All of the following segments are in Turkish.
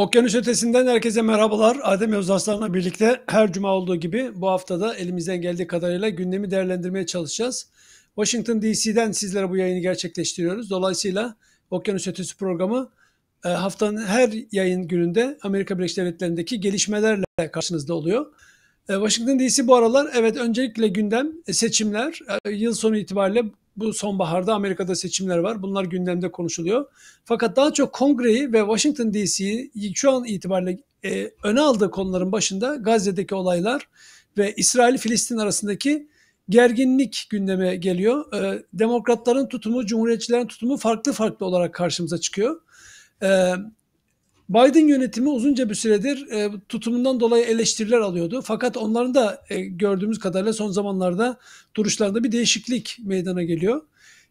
Okyanus ötesinden herkese merhabalar. Adem Yavuz Aslan'la birlikte her cuma olduğu gibi bu haftada elimizden geldiği kadarıyla gündemi değerlendirmeye çalışacağız. Washington DC'den sizlere bu yayını gerçekleştiriyoruz. Dolayısıyla Okyanus Ötesi programı e, haftanın her yayın gününde Amerika Birleşik Devletleri'ndeki gelişmelerle karşınızda oluyor. E, Washington DC bu aralar evet öncelikle gündem e, seçimler. Yıl sonu itibariyle bu sonbaharda Amerika'da seçimler var. Bunlar gündemde konuşuluyor. Fakat daha çok kongreyi ve Washington DC'yi şu an itibariyle e, öne aldığı konuların başında Gazze'deki olaylar ve İsrail-Filistin arasındaki gerginlik gündeme geliyor. E, demokratların tutumu, cumhuriyetçilerin tutumu farklı farklı olarak karşımıza çıkıyor. E, Biden yönetimi uzunca bir süredir e, tutumundan dolayı eleştiriler alıyordu. Fakat onların da e, gördüğümüz kadarıyla son zamanlarda duruşlarında bir değişiklik meydana geliyor.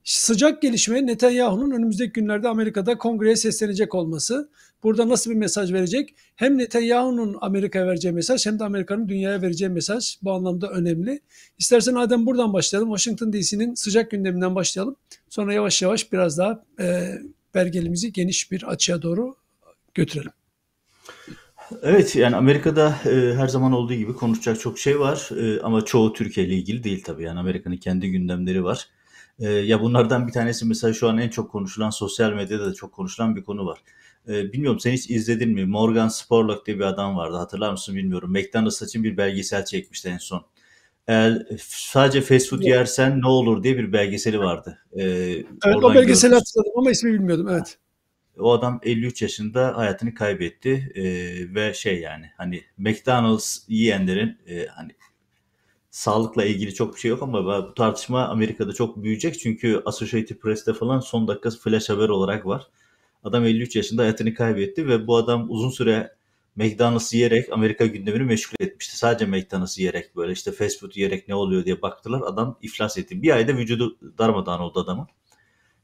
Sıcak gelişme Netanyahu'nun önümüzdeki günlerde Amerika'da kongreye seslenecek olması. Burada nasıl bir mesaj verecek? Hem Netanyahu'nun Amerika'ya vereceği mesaj hem de Amerika'nın dünyaya vereceği mesaj bu anlamda önemli. İstersen Adem buradan başlayalım. Washington DC'nin sıcak gündeminden başlayalım. Sonra yavaş yavaş biraz daha e, belgelimizi geniş bir açıya doğru götürelim. Evet yani Amerika'da e, her zaman olduğu gibi konuşacak çok şey var e, ama çoğu Türkiye ile ilgili değil tabii. Yani Amerika'nın kendi gündemleri var. E, ya bunlardan bir tanesi mesela şu an en çok konuşulan sosyal medyada da çok konuşulan bir konu var. E, bilmiyorum sen hiç izledin mi? Morgan Spurlock diye bir adam vardı hatırlar mısın bilmiyorum. McDonald's için bir belgesel çekmişti en son. Eğer sadece fast food yersen ne olur diye bir belgeseli vardı. E, evet o belgeseli görmüştüm. hatırladım ama ismi bilmiyordum evet. O adam 53 yaşında hayatını kaybetti e, ve şey yani hani McDonald's yiyenlerin e, hani sağlıkla ilgili çok bir şey yok ama bu tartışma Amerika'da çok büyüyecek çünkü Associated Press'te falan son dakika flash haber olarak var. Adam 53 yaşında hayatını kaybetti ve bu adam uzun süre McDonald's yiyerek Amerika gündemini meşgul etmişti. Sadece McDonald's yiyerek böyle işte fast food yiyerek ne oluyor diye baktılar. Adam iflas etti. Bir ayda vücudu darmadağın oldu adamın.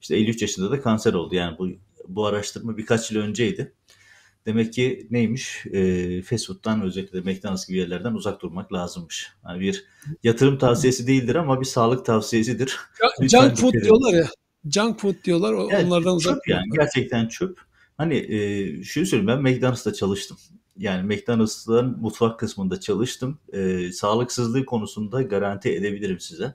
İşte 53 yaşında da kanser oldu. Yani bu bu araştırma birkaç yıl önceydi. Demek ki neymiş? E, fast özellikle McDonald's gibi yerlerden uzak durmak lazımmış. Yani bir yatırım tavsiyesi değildir ama bir sağlık tavsiyesidir. Junk food diyorlar ya. Junk food diyorlar. Yani, onlardan uzak çöp yani. Gerçekten çöp. Hani e, şunu söyleyeyim ben McDonald's'ta çalıştım. Yani McDonald's'ın mutfak kısmında çalıştım. E, sağlıksızlığı konusunda garanti edebilirim size.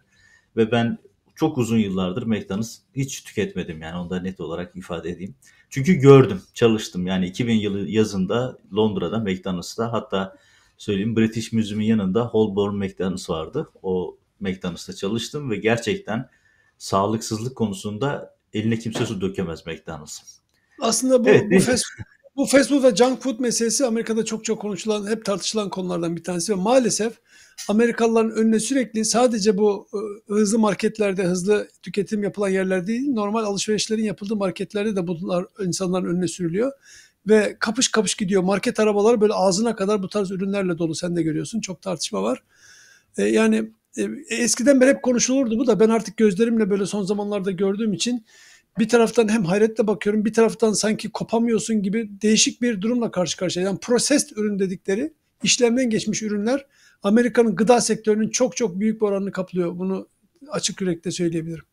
Ve ben çok uzun yıllardır McDonald's hiç tüketmedim yani onu da net olarak ifade edeyim. Çünkü gördüm, çalıştım. Yani 2000 yılı yazında Londra'da McDonald's'ta hatta söyleyeyim British Museum'un yanında Holborn McDonald's vardı. O McDonald's'ta çalıştım ve gerçekten sağlıksızlık konusunda eline kimse su dökemez McDonald's. Aslında bu, evet, bu fast bu fast ve junk food meselesi Amerika'da çok çok konuşulan, hep tartışılan konulardan bir tanesi ve maalesef Amerikalıların önüne sürekli sadece bu e, hızlı marketlerde, hızlı tüketim yapılan yerler değil, normal alışverişlerin yapıldığı marketlerde de bunlar insanların önüne sürülüyor. Ve kapış kapış gidiyor. Market arabaları böyle ağzına kadar bu tarz ürünlerle dolu. Sen de görüyorsun. Çok tartışma var. E, yani e, eskiden beri hep konuşulurdu bu da ben artık gözlerimle böyle son zamanlarda gördüğüm için bir taraftan hem hayretle bakıyorum bir taraftan sanki kopamıyorsun gibi değişik bir durumla karşı karşıya. Yani proses ürün dedikleri işlemden geçmiş ürünler Amerika'nın gıda sektörünün çok çok büyük bir oranını kaplıyor. Bunu açık yürekle söyleyebilirim.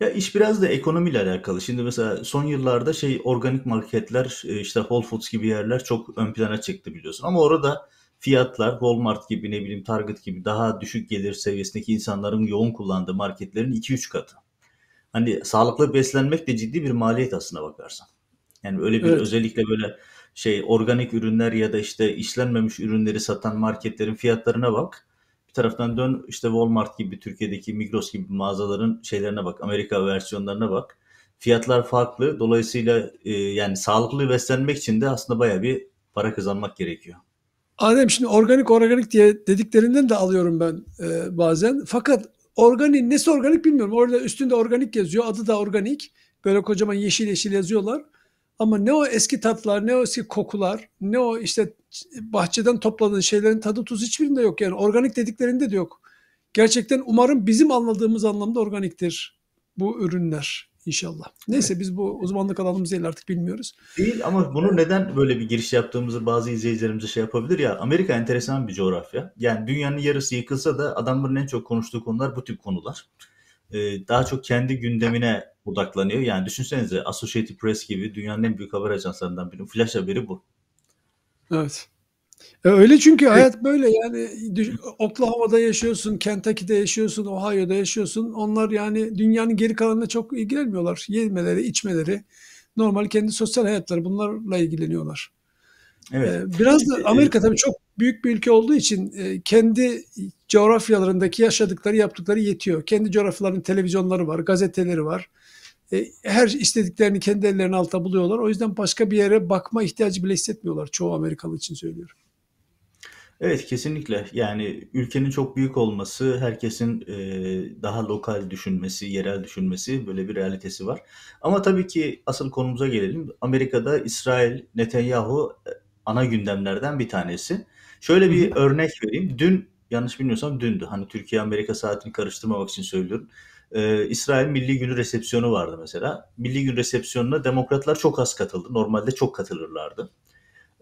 Ya iş biraz da ekonomiyle alakalı. Şimdi mesela son yıllarda şey organik marketler e, işte Whole Foods gibi yerler çok ön plana çıktı biliyorsun. Ama orada fiyatlar Walmart gibi ne bileyim Target gibi daha düşük gelir seviyesindeki insanların yoğun kullandığı marketlerin 2-3 katı hani sağlıklı beslenmek de ciddi bir maliyet aslında bakarsan. Yani öyle bir evet. özellikle böyle şey organik ürünler ya da işte işlenmemiş ürünleri satan marketlerin fiyatlarına bak. Bir taraftan dön işte Walmart gibi Türkiye'deki Migros gibi mağazaların şeylerine bak. Amerika versiyonlarına bak. Fiyatlar farklı. Dolayısıyla e, yani sağlıklı beslenmek için de aslında baya bir para kazanmak gerekiyor. Adem şimdi organik organik diye dediklerinden de alıyorum ben e, bazen. Fakat Organik nesi organik bilmiyorum. Orada üstünde organik yazıyor. Adı da organik. Böyle kocaman yeşil yeşil yazıyorlar. Ama ne o eski tatlar, ne o eski kokular, ne o işte bahçeden topladığın şeylerin tadı tuz hiçbirinde yok. Yani organik dediklerinde de yok. Gerçekten umarım bizim anladığımız anlamda organiktir bu ürünler. İnşallah. Neyse biz bu uzmanlık alanımız değil artık bilmiyoruz. Değil ama bunu neden böyle bir giriş yaptığımızı bazı izleyicilerimize şey yapabilir ya. Amerika enteresan bir coğrafya. Yani dünyanın yarısı yıkılsa da adamların en çok konuştuğu konular bu tip konular. Ee, daha çok kendi gündemine odaklanıyor. Yani düşünsenize Associated Press gibi dünyanın en büyük haber ajanslarından biri. Flash haberi bu. Evet. E, öyle çünkü hayat böyle yani Oklahoma'da yaşıyorsun, Kentucky'de yaşıyorsun, Ohio'da yaşıyorsun. Onlar yani dünyanın geri kalanına çok ilgilenmiyorlar. Yemeleri, içmeleri, normal kendi sosyal hayatları bunlarla ilgileniyorlar. Evet. E, biraz da e, Amerika tabii çok büyük bir ülke olduğu için kendi coğrafyalarındaki yaşadıkları, yaptıkları yetiyor. Kendi coğrafyalarının televizyonları var, gazeteleri var. Her istediklerini kendi ellerinin altında buluyorlar. O yüzden başka bir yere bakma ihtiyacı bile hissetmiyorlar çoğu Amerikalı için söylüyorum. Evet kesinlikle. Yani ülkenin çok büyük olması, herkesin eee, daha lokal düşünmesi, yerel düşünmesi böyle bir realitesi var. Ama tabii ki asıl konumuza gelelim. Amerika'da İsrail, Netanyahu e, ana gündemlerden bir tanesi. Şöyle bir örnek vereyim. Dün yanlış bilmiyorsam dündü. Hani Türkiye Amerika saatini karıştırmamak için söylüyorum. Eee, İsrail Milli Günü resepsiyonu vardı mesela. Milli Gün resepsiyonuna demokratlar çok az katıldı. Normalde çok katılırlardı.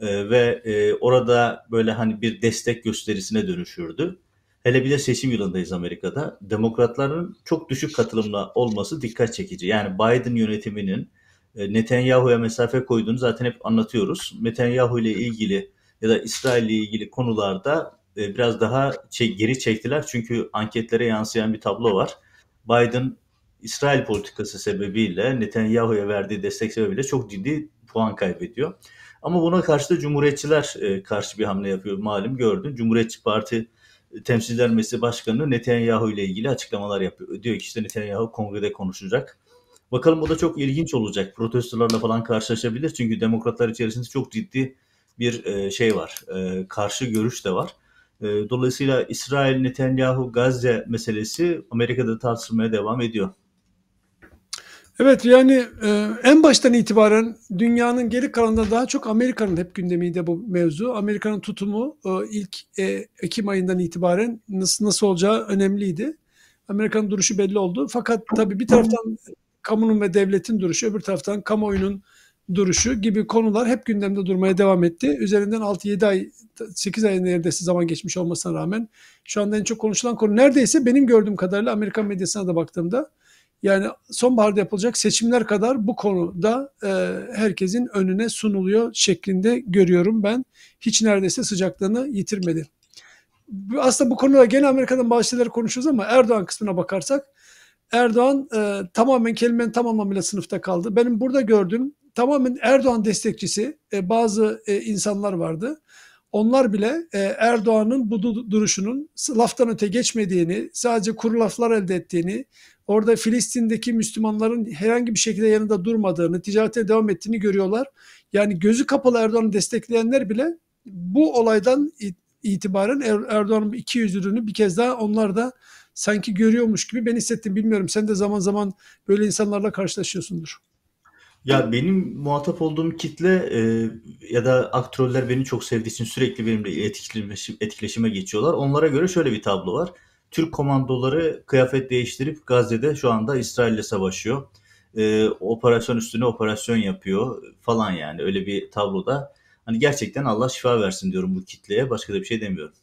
Ee, ve e, orada böyle hani bir destek gösterisine dönüşürdü. Hele bir de seçim yılındayız Amerika'da. Demokratların çok düşük katılımla olması dikkat çekici. Yani Biden yönetiminin e, Netanyahu'ya mesafe koyduğunu zaten hep anlatıyoruz. Netanyahu ile ilgili ya da İsrail ile ilgili konularda e, biraz daha geri çektiler. Çünkü anketlere yansıyan bir tablo var. Biden İsrail politikası sebebiyle Netanyahu'ya verdiği destek sebebiyle çok ciddi puan kaybediyor. Ama buna karşı da Cumhuriyetçiler e, karşı bir hamle yapıyor malum gördün. Cumhuriyetçi Parti Temsilciler Meclisi Başkanı Netanyahu ile ilgili açıklamalar yapıyor. Diyor ki işte Netanyahu kongrede konuşacak. Bakalım o da çok ilginç olacak. Protestolarla falan karşılaşabilir. Çünkü demokratlar içerisinde çok ciddi bir e, şey var. E, karşı görüş de var. E, dolayısıyla İsrail, Netanyahu, Gazze meselesi Amerika'da tartışılmaya devam ediyor. Evet yani e, en baştan itibaren dünyanın geri kalanında daha çok Amerika'nın hep gündemiydi bu mevzu. Amerika'nın tutumu e, ilk e, Ekim ayından itibaren nasıl nasıl olacağı önemliydi. Amerika'nın duruşu belli oldu. Fakat tabii bir taraftan kamunun ve devletin duruşu, öbür taraftan kamuoyunun duruşu gibi konular hep gündemde durmaya devam etti. Üzerinden 6-7 ay, 8 ay neredeyse zaman geçmiş olmasına rağmen şu anda en çok konuşulan konu neredeyse benim gördüğüm kadarıyla Amerikan medyasına da baktığımda yani sonbaharda yapılacak seçimler kadar bu konuda e, herkesin önüne sunuluyor şeklinde görüyorum ben. Hiç neredeyse sıcaklığını yitirmedi. Aslında bu konuda gene Amerika'dan bazı şeyler konuşuyoruz ama Erdoğan kısmına bakarsak Erdoğan e, tamamen kelimenin tam anlamıyla sınıfta kaldı. Benim burada gördüğüm tamamen Erdoğan destekçisi e, bazı e, insanlar vardı onlar bile e, Erdoğan'ın bu duruşunun laftan öte geçmediğini, sadece kuru laflar elde ettiğini, orada Filistin'deki Müslümanların herhangi bir şekilde yanında durmadığını, ticarete devam ettiğini görüyorlar. Yani gözü kapalı Erdoğan'ı destekleyenler bile bu olaydan itibaren er-, Erdoğan'ın iki yüzlülüğünü bir kez daha onlar da sanki görüyormuş gibi ben hissettim. Bilmiyorum sen de zaman zaman böyle insanlarla karşılaşıyorsundur. Ya benim muhatap olduğum kitle e, ya da aktörler beni çok sevdiği için sürekli benimle etkileşime, etkileşime geçiyorlar. Onlara göre şöyle bir tablo var. Türk komandoları kıyafet değiştirip Gazze'de şu anda İsrail'le savaşıyor. E, operasyon üstüne operasyon yapıyor falan yani öyle bir tabloda. Hani gerçekten Allah şifa versin diyorum bu kitleye. Başka da bir şey demiyorum.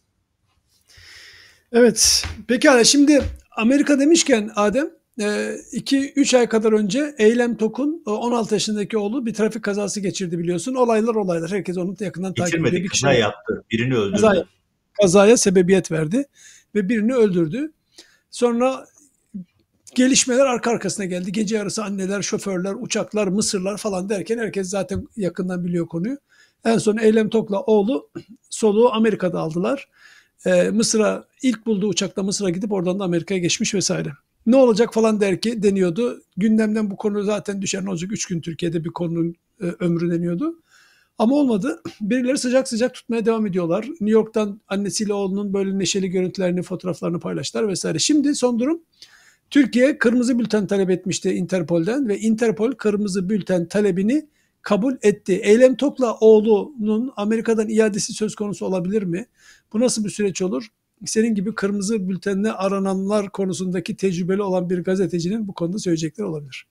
Evet. Pekala şimdi Amerika demişken Adem 2-3 ee, ay kadar önce Eylem Tokun 16 e, yaşındaki oğlu bir trafik kazası geçirdi biliyorsun. Olaylar olaylar. Herkes onu yakından takip ediyor. Bir kaza yaptı. Birini öldürdü. Kazaya, kazaya sebebiyet verdi ve birini öldürdü. Sonra gelişmeler arka arkasına geldi. Gece yarısı anneler, şoförler, uçaklar, mısırlar falan derken herkes zaten yakından biliyor konuyu. En son Eylem Tok'la oğlu soluğu Amerika'da aldılar. Ee, Mısır'a ilk bulduğu uçakla Mısır'a gidip oradan da Amerika'ya geçmiş vesaire ne olacak falan der ki deniyordu. Gündemden bu konu zaten düşer ne olacak? Üç gün Türkiye'de bir konunun e, ömrü deniyordu. Ama olmadı. Birileri sıcak sıcak tutmaya devam ediyorlar. New York'tan annesiyle oğlunun böyle neşeli görüntülerini, fotoğraflarını paylaştılar vesaire. Şimdi son durum Türkiye kırmızı bülten talep etmişti Interpol'den ve Interpol kırmızı bülten talebini kabul etti. Eylem Tok'la oğlunun Amerika'dan iadesi söz konusu olabilir mi? Bu nasıl bir süreç olur? senin gibi kırmızı bültenle arananlar konusundaki tecrübeli olan bir gazetecinin bu konuda söyleyecekleri olabilir.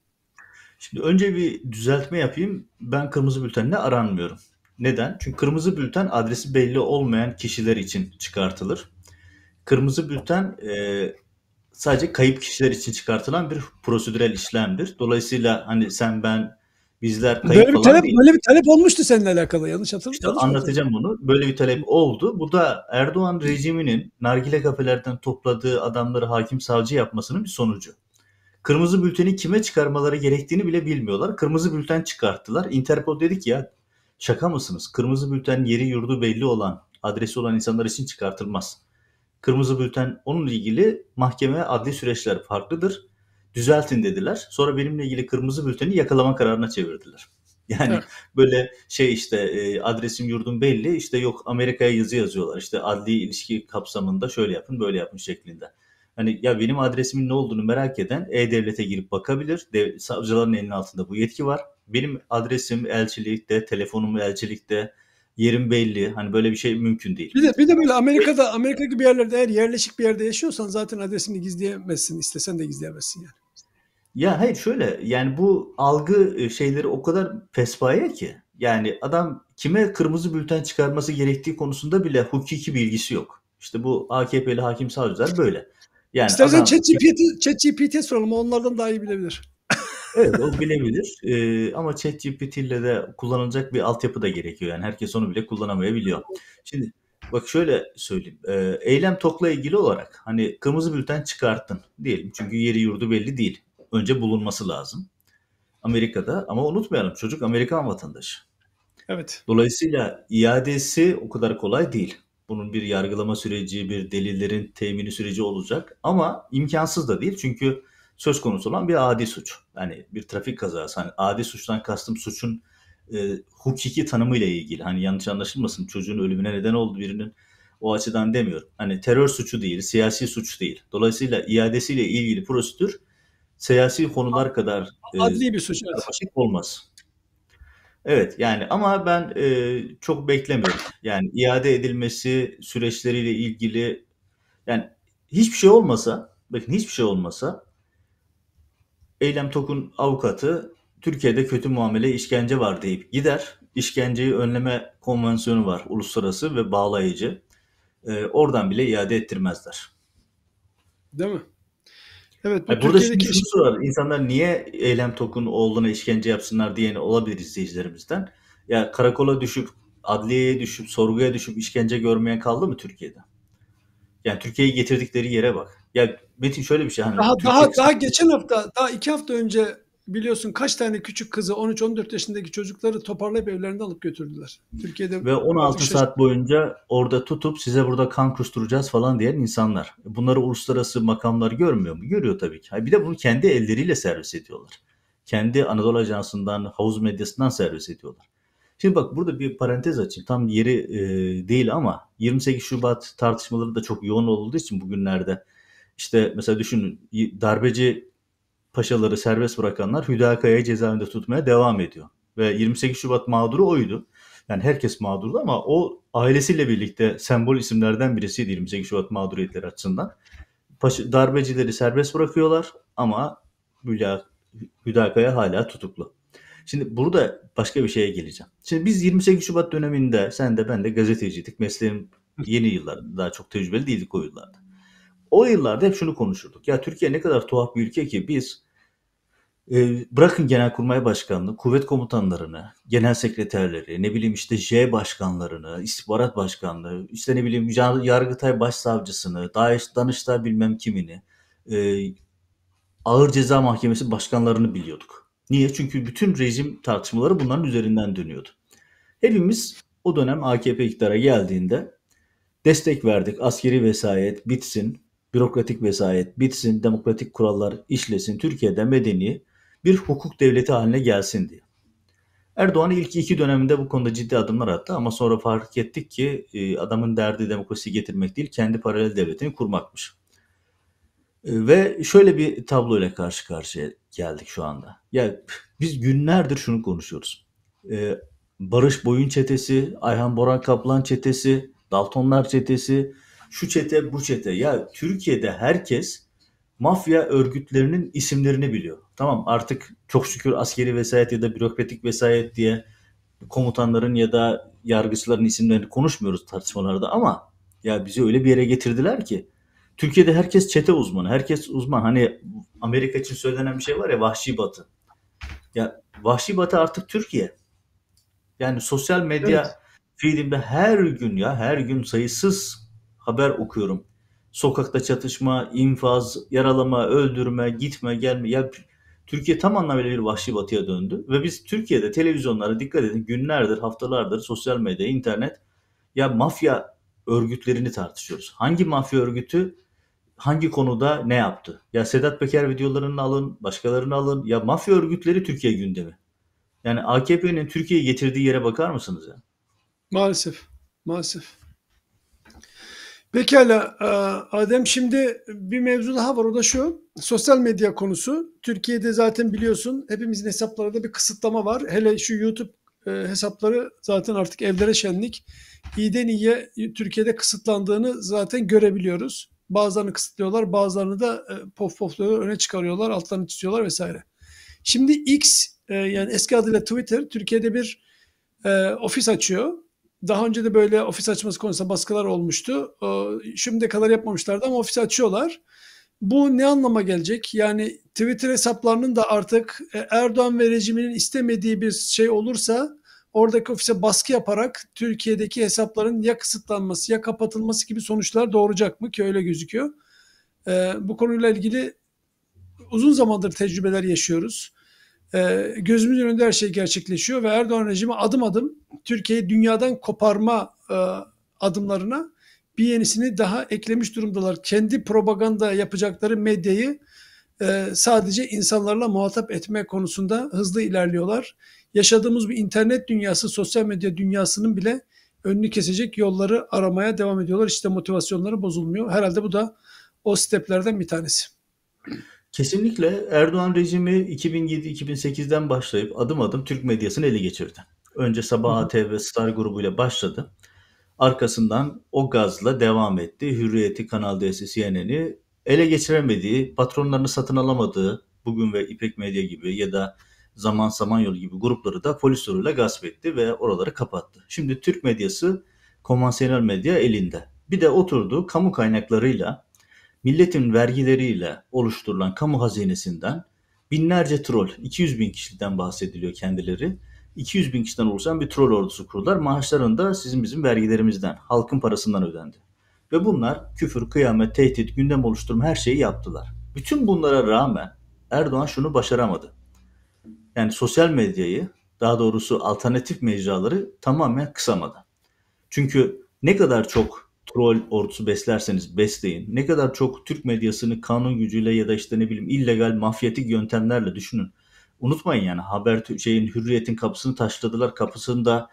Şimdi önce bir düzeltme yapayım. Ben kırmızı bültenle aranmıyorum. Neden? Çünkü kırmızı bülten adresi belli olmayan kişiler için çıkartılır. Kırmızı bülten e, sadece kayıp kişiler için çıkartılan bir prosedürel işlemdir. Dolayısıyla hani sen ben bizler kayıp böyle bir talep, değil. Böyle bir talep olmuştu seninle alakalı yanlış hatırlamıyorum. İşte anlatacağım bunu. Böyle bir talep oldu. Bu da Erdoğan rejiminin nargile kafelerden topladığı adamları hakim savcı yapmasının bir sonucu. Kırmızı bülteni kime çıkarmaları gerektiğini bile bilmiyorlar. Kırmızı bülten çıkarttılar. Interpol dedik ya şaka mısınız? Kırmızı bülten yeri yurdu belli olan, adresi olan insanlar için çıkartılmaz. Kırmızı bülten onunla ilgili mahkeme adli süreçler farklıdır düzeltin dediler. Sonra benimle ilgili kırmızı bülteni yakalama kararına çevirdiler. Yani evet. böyle şey işte e, adresim yurdum belli işte yok Amerika'ya yazı yazıyorlar işte adli ilişki kapsamında şöyle yapın böyle yapın şeklinde. Hani ya benim adresimin ne olduğunu merak eden E-Devlet'e girip bakabilir. Dev, savcıların elinin altında bu yetki var. Benim adresim elçilikte, telefonum elçilikte, yerin belli. Hani böyle bir şey mümkün değil. Bir de, bir de böyle Amerika'da Amerika gibi yerlerde eğer yerleşik bir yerde yaşıyorsan zaten adresini gizleyemezsin. İstesen de gizleyemezsin yani. Ya hayır şöyle yani bu algı e, şeyleri o kadar pespaye ki. Yani adam kime kırmızı bülten çıkarması gerektiği konusunda bile hukuki bilgisi yok. İşte bu AKP'li hakim savcılar böyle. Yani İstersen adam... ChatGPT'ye soralım onlardan daha iyi bilebilir. Evet o bilebilir ee, ama ChatGPT ile de kullanılacak bir altyapı da gerekiyor. Yani herkes onu bile kullanamayabiliyor. Şimdi bak şöyle söyleyeyim. Ee, eylem tokla ilgili olarak hani kırmızı bülten çıkarttın diyelim. Çünkü yeri yurdu belli değil. Önce bulunması lazım. Amerika'da ama unutmayalım çocuk Amerikan vatandaşı. Evet. Dolayısıyla iadesi o kadar kolay değil. Bunun bir yargılama süreci, bir delillerin temini süreci olacak ama imkansız da değil. Çünkü söz konusu olan bir adi suç. Yani bir trafik kazası. Hani adi suçtan kastım suçun e, hukuki tanımıyla ilgili. Hani yanlış anlaşılmasın çocuğun ölümüne neden oldu birinin o açıdan demiyorum. Hani terör suçu değil, siyasi suç değil. Dolayısıyla iadesiyle ilgili prosedür siyasi konular kadar e, adli bir suç evet. olmaz. Evet yani ama ben e, çok beklemiyorum. Yani iade edilmesi süreçleriyle ilgili yani hiçbir şey olmasa bakın hiçbir şey olmasa Eylem Tok'un avukatı Türkiye'de kötü muamele işkence var deyip gider. İşkenceyi önleme konvansiyonu var uluslararası ve bağlayıcı. E, oradan bile iade ettirmezler. Değil mi? Evet. Bu burada şimdi soru var. İnsanlar niye Eylem Tok'un oğluna işkence yapsınlar diyen olabilir izleyicilerimizden. Ya karakola düşüp, adliyeye düşüp, sorguya düşüp işkence görmeyen kaldı mı Türkiye'de? Yani Türkiye'yi getirdikleri yere bak. Ya Metin şöyle bir şey hani daha daha, daha geçen hafta daha iki hafta önce biliyorsun kaç tane küçük kızı 13-14 yaşındaki çocukları toparlayıp evlerinde alıp götürdüler. Türkiye'de ve 16 şey... saat boyunca orada tutup size burada kan kusturacağız falan diyen insanlar. Bunları uluslararası makamlar görmüyor mu? Görüyor tabii ki. Bir de bunu kendi elleriyle servis ediyorlar. Kendi Anadolu Ajansı'ndan, havuz medyasından servis ediyorlar. Şimdi bak burada bir parantez açayım. Tam yeri e, değil ama 28 Şubat tartışmaları da çok yoğun olduğu için bugünlerde işte mesela düşünün darbeci paşaları serbest bırakanlar Hüdakaya'yı cezaevinde tutmaya devam ediyor. Ve 28 Şubat mağduru oydu. Yani herkes mağdurdu ama o ailesiyle birlikte sembol isimlerden birisiydi 28 Şubat mağduriyetleri açısından. Paşa, darbecileri serbest bırakıyorlar ama Hüdakaya hala tutuklu. Şimdi burada başka bir şeye geleceğim. Şimdi biz 28 Şubat döneminde sen de ben de gazeteciydik. Mesleğim yeni yıllarda daha çok tecrübeli değildik o yıllarda. O yıllarda hep şunu konuşurduk. Ya Türkiye ne kadar tuhaf bir ülke ki biz e, bırakın Genelkurmay başkanını, kuvvet komutanlarını, genel sekreterleri, ne bileyim işte J başkanlarını, istihbarat başkanlığı, işte ne bileyim Yargıtay Başsavcısını, DAEŞ, Danıştay bilmem kimini, e, Ağır Ceza Mahkemesi başkanlarını biliyorduk. Niye? Çünkü bütün rejim tartışmaları bunların üzerinden dönüyordu. Hepimiz o dönem AKP iktidara geldiğinde destek verdik. Askeri vesayet bitsin, bürokratik vesayet bitsin, demokratik kurallar işlesin, Türkiye'de medeni bir hukuk devleti haline gelsin diye. Erdoğan ilk iki döneminde bu konuda ciddi adımlar attı ama sonra fark ettik ki e, adamın derdi demokrasi getirmek değil, kendi paralel devletini kurmakmış. E, ve şöyle bir tabloyla karşı karşıya geldik şu anda. Ya biz günlerdir şunu konuşuyoruz. Ee, Barış Boyun çetesi, Ayhan Boran Kaplan çetesi, Daltonlar çetesi, şu çete bu çete. Ya Türkiye'de herkes mafya örgütlerinin isimlerini biliyor. Tamam artık çok şükür askeri vesayet ya da bürokratik vesayet diye komutanların ya da yargıçların isimlerini konuşmuyoruz tartışmalarda ama ya bizi öyle bir yere getirdiler ki Türkiye'de herkes çete uzmanı, herkes uzman. Hani Amerika için söylenen bir şey var ya vahşi batı. Ya Vahşi Batı artık Türkiye. Yani sosyal medya evet. feedimde her gün ya her gün sayısız haber okuyorum. Sokakta çatışma, infaz, yaralama, öldürme, gitme, gelme. Ya Türkiye tam anlamıyla bir vahşi batıya döndü ve biz Türkiye'de televizyonlara dikkat edin günlerdir, haftalardır sosyal medya, internet ya mafya örgütlerini tartışıyoruz. Hangi mafya örgütü hangi konuda ne yaptı? Ya Sedat Peker videolarını alın, başkalarını alın. Ya mafya örgütleri Türkiye gündemi. Yani AKP'nin Türkiye'yi getirdiği yere bakar mısınız ya? Maalesef. Maalesef. Pekala e, Adem şimdi bir mevzu daha var o da şu sosyal medya konusu. Türkiye'de zaten biliyorsun hepimizin hesaplarında bir kısıtlama var. Hele şu YouTube e, hesapları zaten artık evlere şenlik. İyiden iyiye Türkiye'de kısıtlandığını zaten görebiliyoruz. Bazılarını kısıtlıyorlar, bazılarını da e, pof pofluyorlar, öne çıkarıyorlar, altlarını çiziyorlar vesaire. Şimdi X e, yani eski adıyla Twitter Türkiye'de bir e, ofis açıyor. Daha önce de böyle ofis açması konusunda baskılar olmuştu. E, şimdi kadar yapmamışlardı ama ofis açıyorlar. Bu ne anlama gelecek? Yani Twitter hesaplarının da artık e, Erdoğan ve rejiminin istemediği bir şey olursa oradaki ofise baskı yaparak Türkiye'deki hesapların ya kısıtlanması ya kapatılması gibi sonuçlar doğuracak mı ki öyle gözüküyor. E, bu konuyla ilgili uzun zamandır tecrübeler yaşıyoruz. E, gözümüzün önünde her şey gerçekleşiyor ve Erdoğan rejimi adım adım Türkiye'yi dünyadan koparma e, adımlarına bir yenisini daha eklemiş durumdalar. Kendi propaganda yapacakları medyayı e, sadece insanlarla muhatap etme konusunda hızlı ilerliyorlar yaşadığımız bu internet dünyası, sosyal medya dünyasının bile önünü kesecek yolları aramaya devam ediyorlar. İşte motivasyonları bozulmuyor. Herhalde bu da o steplerden bir tanesi. Kesinlikle Erdoğan rejimi 2007-2008'den başlayıp adım adım Türk medyasını ele geçirdi. Önce Sabah ATV Star grubuyla başladı. Arkasından o gazla devam etti. Hürriyeti, Kanal D'si, CNN'i ele geçiremediği, patronlarını satın alamadığı, bugün ve İpek Medya gibi ya da Zaman Samanyolu gibi grupları da polis soruyla gasp etti ve oraları kapattı. Şimdi Türk medyası konvansiyonel medya elinde. Bir de oturdu kamu kaynaklarıyla, milletin vergileriyle oluşturulan kamu hazinesinden binlerce troll, 200 bin kişiden bahsediliyor kendileri. 200 bin kişiden oluşan bir troll ordusu kurdular. Maaşlarını da sizin bizim vergilerimizden, halkın parasından ödendi. Ve bunlar küfür, kıyamet, tehdit, gündem oluşturma her şeyi yaptılar. Bütün bunlara rağmen Erdoğan şunu başaramadı yani sosyal medyayı daha doğrusu alternatif mecraları tamamen kısamadı. Çünkü ne kadar çok troll ordusu beslerseniz besleyin. Ne kadar çok Türk medyasını kanun gücüyle ya da işte ne bileyim illegal mafyatik yöntemlerle düşünün. Unutmayın yani haber şeyin hürriyetin kapısını taşladılar. Kapısında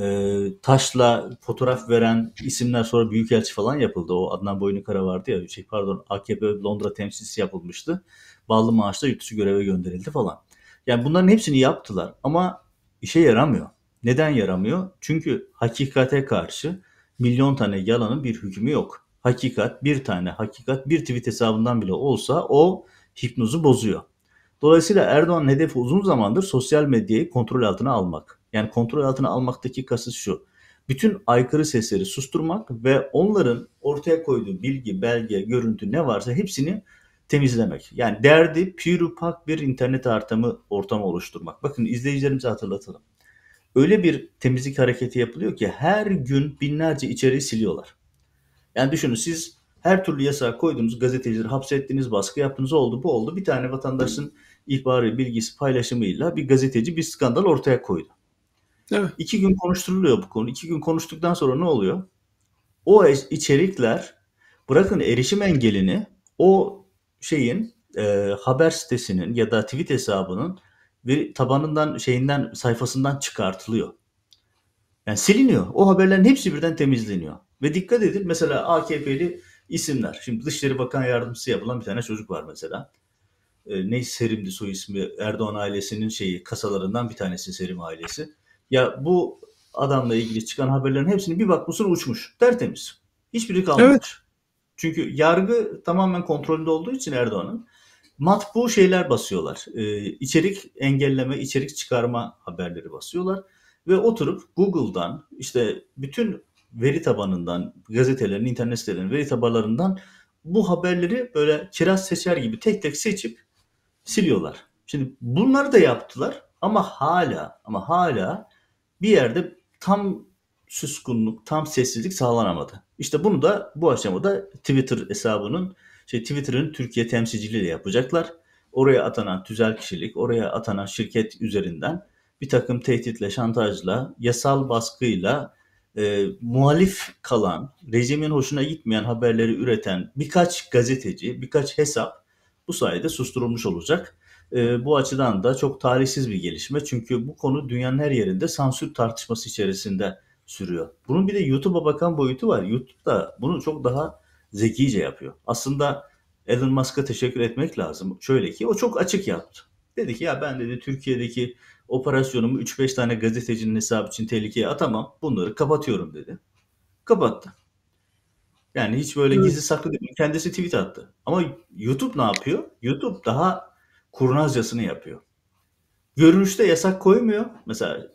e, taşla fotoğraf veren isimler sonra büyükelçi falan yapıldı. O Adnan Boynu Kara vardı ya şey pardon AKP Londra temsilcisi yapılmıştı. Ballı maaşla yurt dışı göreve gönderildi falan. Yani bunların hepsini yaptılar ama işe yaramıyor. Neden yaramıyor? Çünkü hakikate karşı milyon tane yalanın bir hükmü yok. Hakikat bir tane hakikat bir tweet hesabından bile olsa o hipnozu bozuyor. Dolayısıyla Erdoğan hedefi uzun zamandır sosyal medyayı kontrol altına almak. Yani kontrol altına almaktaki kasıt şu. Bütün aykırı sesleri susturmak ve onların ortaya koyduğu bilgi, belge, görüntü ne varsa hepsini temizlemek. Yani derdi pür pak bir internet ortamı, ortamı oluşturmak. Bakın izleyicilerimize hatırlatalım. Öyle bir temizlik hareketi yapılıyor ki her gün binlerce içeriği siliyorlar. Yani düşünün siz her türlü yasağı koyduğunuz gazetecileri hapsettiniz, baskı yaptınız, oldu bu oldu. Bir tane vatandaşın ihbarı, bilgisi, paylaşımıyla bir gazeteci bir skandal ortaya koydu. Evet. İki gün konuşturuluyor bu konu. İki gün konuştuktan sonra ne oluyor? O içerikler bırakın erişim engelini o şeyin e, haber sitesinin ya da tweet hesabının bir tabanından şeyinden sayfasından çıkartılıyor. Yani siliniyor. O haberlerin hepsi birden temizleniyor. Ve dikkat edin mesela AKP'li isimler. Şimdi Dışişleri Bakan Yardımcısı yapılan bir tane çocuk var mesela. E, ne Serim'di soy ismi Erdoğan ailesinin şeyi kasalarından bir tanesi Serim ailesi. Ya bu adamla ilgili çıkan haberlerin hepsini bir bakmışsın uçmuş. Tertemiz. Hiçbiri kalmamış. Evet. Çünkü yargı tamamen kontrolünde olduğu için Erdoğan'ın matbu şeyler basıyorlar. Ee, içerik engelleme, içerik çıkarma haberleri basıyorlar. Ve oturup Google'dan işte bütün veri tabanından, gazetelerin, internet sitelerinin veri tabanlarından bu haberleri böyle kiraz seçer gibi tek tek seçip siliyorlar. Şimdi bunları da yaptılar ama hala ama hala bir yerde tam süskunluk, tam sessizlik sağlanamadı. İşte bunu da bu aşamada Twitter hesabının şey Twitter'ın Türkiye temsilciliği yapacaklar. Oraya atanan tüzel kişilik, oraya atanan şirket üzerinden bir takım tehditle, şantajla, yasal baskıyla e, muhalif kalan, rejimin hoşuna gitmeyen haberleri üreten birkaç gazeteci, birkaç hesap bu sayede susturulmuş olacak. E, bu açıdan da çok tarihsiz bir gelişme. Çünkü bu konu dünyanın her yerinde sansür tartışması içerisinde sürüyor. Bunun bir de YouTube'a bakan boyutu var. YouTube da bunu çok daha zekice yapıyor. Aslında Elon Musk'a teşekkür etmek lazım. Şöyle ki o çok açık yaptı. Dedi ki ya ben dedi Türkiye'deki operasyonumu 3-5 tane gazetecinin hesabı için tehlikeye atamam. Bunları kapatıyorum dedi. Kapattı. Yani hiç böyle evet. gizli saklı değil. Kendisi tweet attı. Ama YouTube ne yapıyor? YouTube daha kurnazcasını yapıyor görünüşte yasak koymuyor. Mesela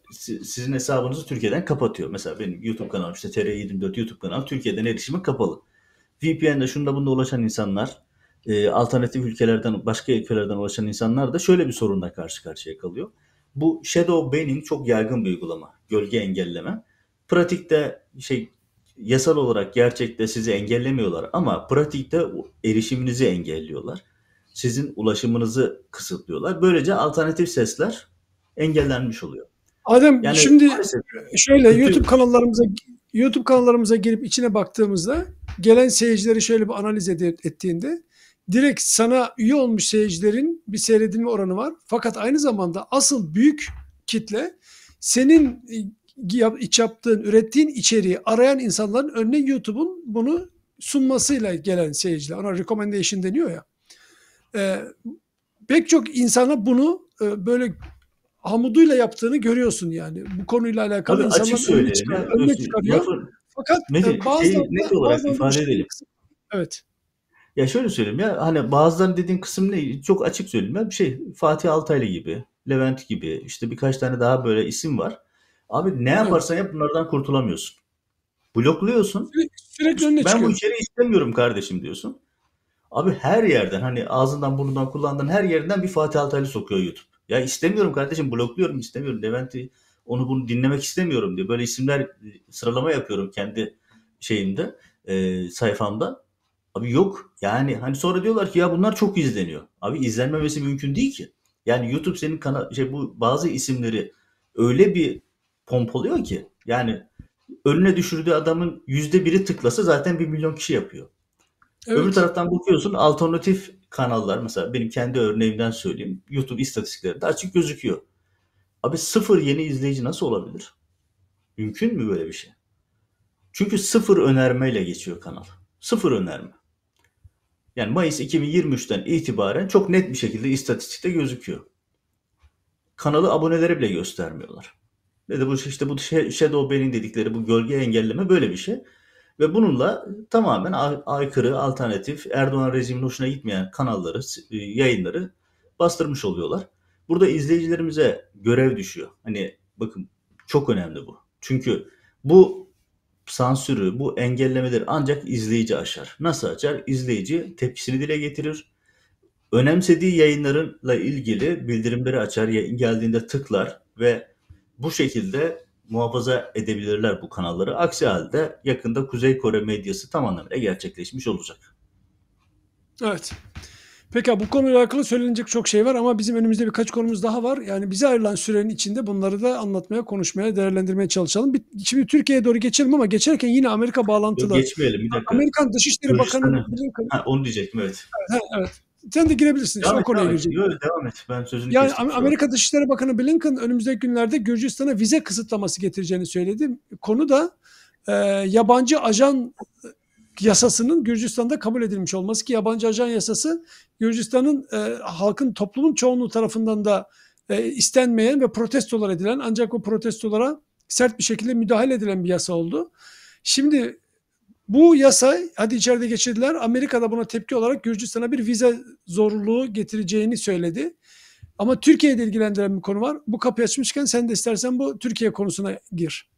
sizin hesabınızı Türkiye'den kapatıyor. Mesela benim YouTube kanalım işte TR724 YouTube kanalım Türkiye'den erişimi kapalı. VPN'de şunda bunda ulaşan insanlar e, alternatif ülkelerden başka ülkelerden ulaşan insanlar da şöyle bir sorunla karşı karşıya kalıyor. Bu shadow banning çok yaygın bir uygulama. Gölge engelleme. Pratikte şey yasal olarak gerçekte sizi engellemiyorlar ama pratikte erişiminizi engelliyorlar sizin ulaşımınızı kısıtlıyorlar. Böylece alternatif sesler engellenmiş oluyor. Adem yani şimdi şöyle kötü... YouTube kanallarımıza YouTube kanallarımıza girip içine baktığımızda gelen seyircileri şöyle bir analiz edip, ettiğinde direkt sana üye olmuş seyircilerin bir seyredilme oranı var. Fakat aynı zamanda asıl büyük kitle senin e, iç yaptığın, ürettiğin içeriği arayan insanların önüne YouTube'un bunu sunmasıyla gelen seyirciler. Ona recommendation deniyor ya. E, pek çok insana bunu e, böyle hamuduyla yaptığını görüyorsun yani. Bu konuyla alakalı Tabii insanlar önüne, çıkar, önüne çıkarıyor. Lafı, Fakat Mecid, e, bazen şeyi net olarak bazen ifade şey edelim. Evet. Ya şöyle söyleyeyim ya hani bazıları dediğin kısım ne? Çok açık söyleyeyim ya bir şey Fatih Altaylı gibi, Levent gibi işte birkaç tane daha böyle isim var. Abi ne yaparsan yap bunlardan kurtulamıyorsun. Blokluyorsun. sürekli önüne ben çıkıyorsun. bu içeriği istemiyorum kardeşim diyorsun. Abi her yerden hani ağzından burnundan kullandığın her yerinden bir Fatih Altaylı sokuyor YouTube. Ya istemiyorum kardeşim blokluyorum istemiyorum. Levent'i onu bunu dinlemek istemiyorum diye. Böyle isimler e, sıralama yapıyorum kendi şeyimde e, sayfamda. Abi yok yani hani sonra diyorlar ki ya bunlar çok izleniyor. Abi izlenmemesi mümkün değil ki. Yani YouTube senin kanal şey bu bazı isimleri öyle bir pompalıyor ki yani önüne düşürdüğü adamın yüzde biri tıklasa zaten bir milyon kişi yapıyor. Evet. Öbür taraftan bakıyorsun alternatif kanallar mesela benim kendi örneğimden söyleyeyim. YouTube istatistiklerinde açık gözüküyor. Abi sıfır yeni izleyici nasıl olabilir? Mümkün mü böyle bir şey? Çünkü sıfır önermeyle geçiyor kanal. Sıfır önerme. Yani Mayıs 2023'ten itibaren çok net bir şekilde istatistikte gözüküyor. Kanalı abonelere bile göstermiyorlar. Ne de bu işte bu shadow banning dedikleri bu gölge engelleme böyle bir şey. Ve bununla e, tamamen aykırı, alternatif, Erdoğan rejiminin hoşuna gitmeyen kanalları, e, yayınları bastırmış oluyorlar. Burada izleyicilerimize görev düşüyor. Hani bakın çok önemli bu. Çünkü bu sansürü, bu engellemeleri ancak izleyici aşar. Nasıl açar? İzleyici tepkisini dile getirir. Önemsediği yayınlarınla ilgili bildirimleri açar, yayın geldiğinde tıklar ve bu şekilde muhafaza edebilirler bu kanalları. Aksi halde yakında Kuzey Kore medyası tam anlamıyla gerçekleşmiş olacak. Evet. Peki bu konuyla alakalı söylenecek çok şey var ama bizim önümüzde birkaç konumuz daha var. Yani bize ayrılan sürenin içinde bunları da anlatmaya, konuşmaya, değerlendirmeye çalışalım. Bir, şimdi Türkiye'ye doğru geçelim ama geçerken yine Amerika bağlantılı. Geçmeyelim bir dakika. Amerikan Dışişleri Dışişleri Bakanı. Ha, onu diyecektim evet. Evet. evet sen de girebilirsin. Devam devam, devam et. Ben sözünü yani kestim. Amerika Dışişleri Bakanı Blinken önümüzdeki günlerde Gürcistan'a vize kısıtlaması getireceğini söyledi. Konu da e, yabancı ajan yasasının Gürcistan'da kabul edilmiş olması ki yabancı ajan yasası Gürcistan'ın e, halkın toplumun çoğunluğu tarafından da e, istenmeyen ve protestolar edilen ancak o protestolara sert bir şekilde müdahale edilen bir yasa oldu. Şimdi bu yasa hadi içeride geçirdiler. Amerika'da buna tepki olarak Gürcistan'a bir vize zorluğu getireceğini söyledi. Ama Türkiye'de ilgilendiren bir konu var. Bu kapı açmışken sen de istersen bu Türkiye konusuna gir.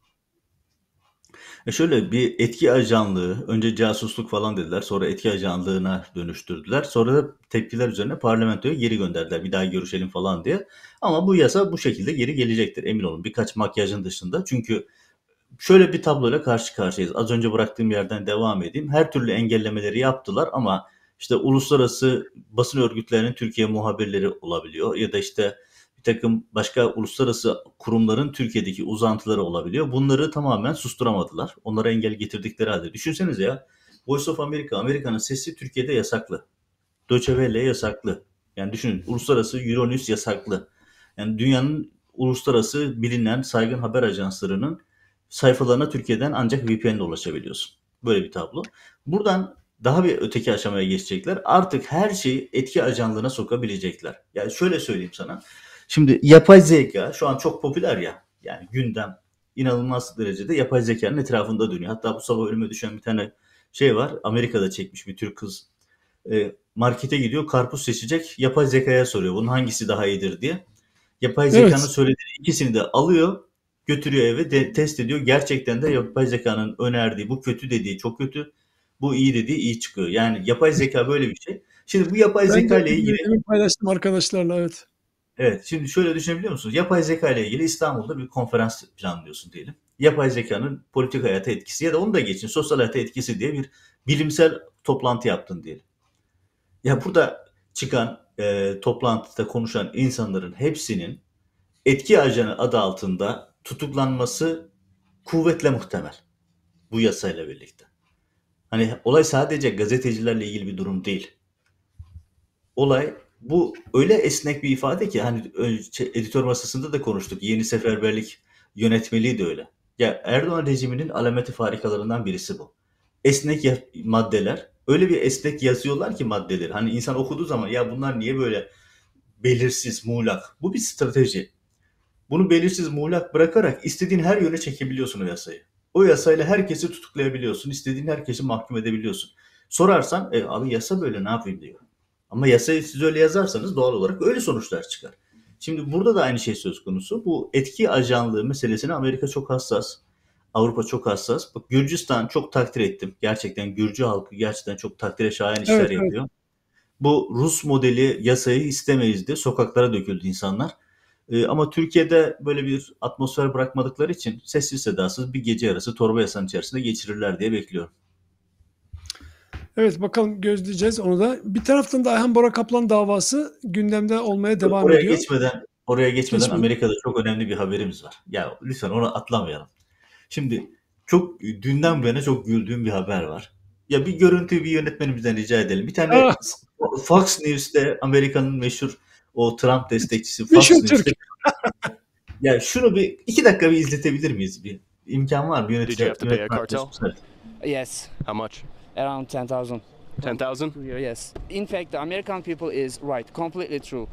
E şöyle bir etki ajanlığı, önce casusluk falan dediler, sonra etki ajanlığına dönüştürdüler. Sonra da tepkiler üzerine parlamentoya geri gönderdiler bir daha görüşelim falan diye. Ama bu yasa bu şekilde geri gelecektir emin olun birkaç makyajın dışında. Çünkü şöyle bir tabloyla karşı karşıyayız. Az önce bıraktığım yerden devam edeyim. Her türlü engellemeleri yaptılar ama işte uluslararası basın örgütlerinin Türkiye muhabirleri olabiliyor ya da işte bir takım başka uluslararası kurumların Türkiye'deki uzantıları olabiliyor. Bunları tamamen susturamadılar. Onlara engel getirdikleri halde. Düşünsenize ya Voice of America, Amerika'nın sesi Türkiye'de yasaklı. Deutsche Welle yasaklı. Yani düşünün uluslararası Euronews yasaklı. Yani dünyanın uluslararası bilinen saygın haber ajanslarının sayfalarına Türkiye'den ancak VPN ile ulaşabiliyorsun. Böyle bir tablo. Buradan daha bir öteki aşamaya geçecekler. Artık her şeyi etki ajanlarına sokabilecekler. Yani şöyle söyleyeyim sana. Şimdi yapay zeka şu an çok popüler ya. Yani gündem inanılmaz derecede yapay zekanın etrafında dönüyor. Hatta bu sabah ölüme düşen bir tane şey var. Amerika'da çekmiş bir Türk kız. E, markete gidiyor karpuz seçecek. Yapay zekaya soruyor bunun hangisi daha iyidir diye. Yapay zekanın evet. söylediği ikisini de alıyor götürüyor eve de, test ediyor. Gerçekten de yapay zekanın önerdiği bu kötü dediği çok kötü bu iyi dediği iyi çıkıyor. Yani yapay zeka böyle bir şey. Şimdi bu yapay ben zeka ile ilgili paylaştım arkadaşlarla evet. Evet şimdi şöyle düşünebiliyor musunuz? Yapay zeka ile ilgili İstanbul'da bir konferans planlıyorsun diyelim. Yapay zekanın politik hayata etkisi ya da onu da geçin sosyal hayata etkisi diye bir bilimsel toplantı yaptın diyelim. Ya burada çıkan e, toplantıda konuşan insanların hepsinin etki ajanı adı altında tutuklanması kuvvetle muhtemel bu yasayla birlikte. Hani olay sadece gazetecilerle ilgili bir durum değil. Olay bu öyle esnek bir ifade ki hani şey, editör masasında da konuştuk. Yeni seferberlik yönetmeliği de öyle. Ya Erdoğan rejiminin alameti farikalarından birisi bu. Esnek maddeler öyle bir esnek yazıyorlar ki maddeleri. Hani insan okuduğu zaman ya bunlar niye böyle belirsiz, muğlak. Bu bir strateji. Bunu belirsiz muğlak bırakarak istediğin her yöne çekebiliyorsun o yasayı. O yasayla herkesi tutuklayabiliyorsun, istediğin herkesi mahkum edebiliyorsun. Sorarsan, e, abi yasa böyle ne yapayım diyor. Ama yasayı siz öyle yazarsanız doğal olarak öyle sonuçlar çıkar. Şimdi burada da aynı şey söz konusu. Bu etki ajanlığı meselesine Amerika çok hassas. Avrupa çok hassas. Bak Gürcistan çok takdir ettim. Gerçekten Gürcü halkı gerçekten çok takdire şayan işler evet, yapıyor. Evet. Bu Rus modeli yasayı istemeyiz diye sokaklara döküldü insanlar. E, ama Türkiye'de böyle bir atmosfer bırakmadıkları için sessiz sedasız bir gece arası torba yasanın içerisinde geçirirler diye bekliyorum. Evet bakalım gözleyeceğiz onu da. Bir taraftan da Ayhan Bora Kaplan davası gündemde olmaya devam oraya ediyor. Geçmeden, oraya geçmeden Geçmedi. Amerika'da çok önemli bir haberimiz var. Ya lütfen onu atlamayalım. Şimdi çok dünden beri çok güldüğüm bir haber var. Ya bir görüntüyü bir yönetmenimizden rica edelim. Bir tane Aa. Ah. Fox News'te Amerika'nın meşhur o Trump destekçisi Fox yani şunu bir iki dakika bir izletebilir miyiz bir? imkan var mı yönetici? Did you have to pay a cartel? Yes. How much? Around 10,000. 10,000? Yes. In fact, the American people is right. Completely true.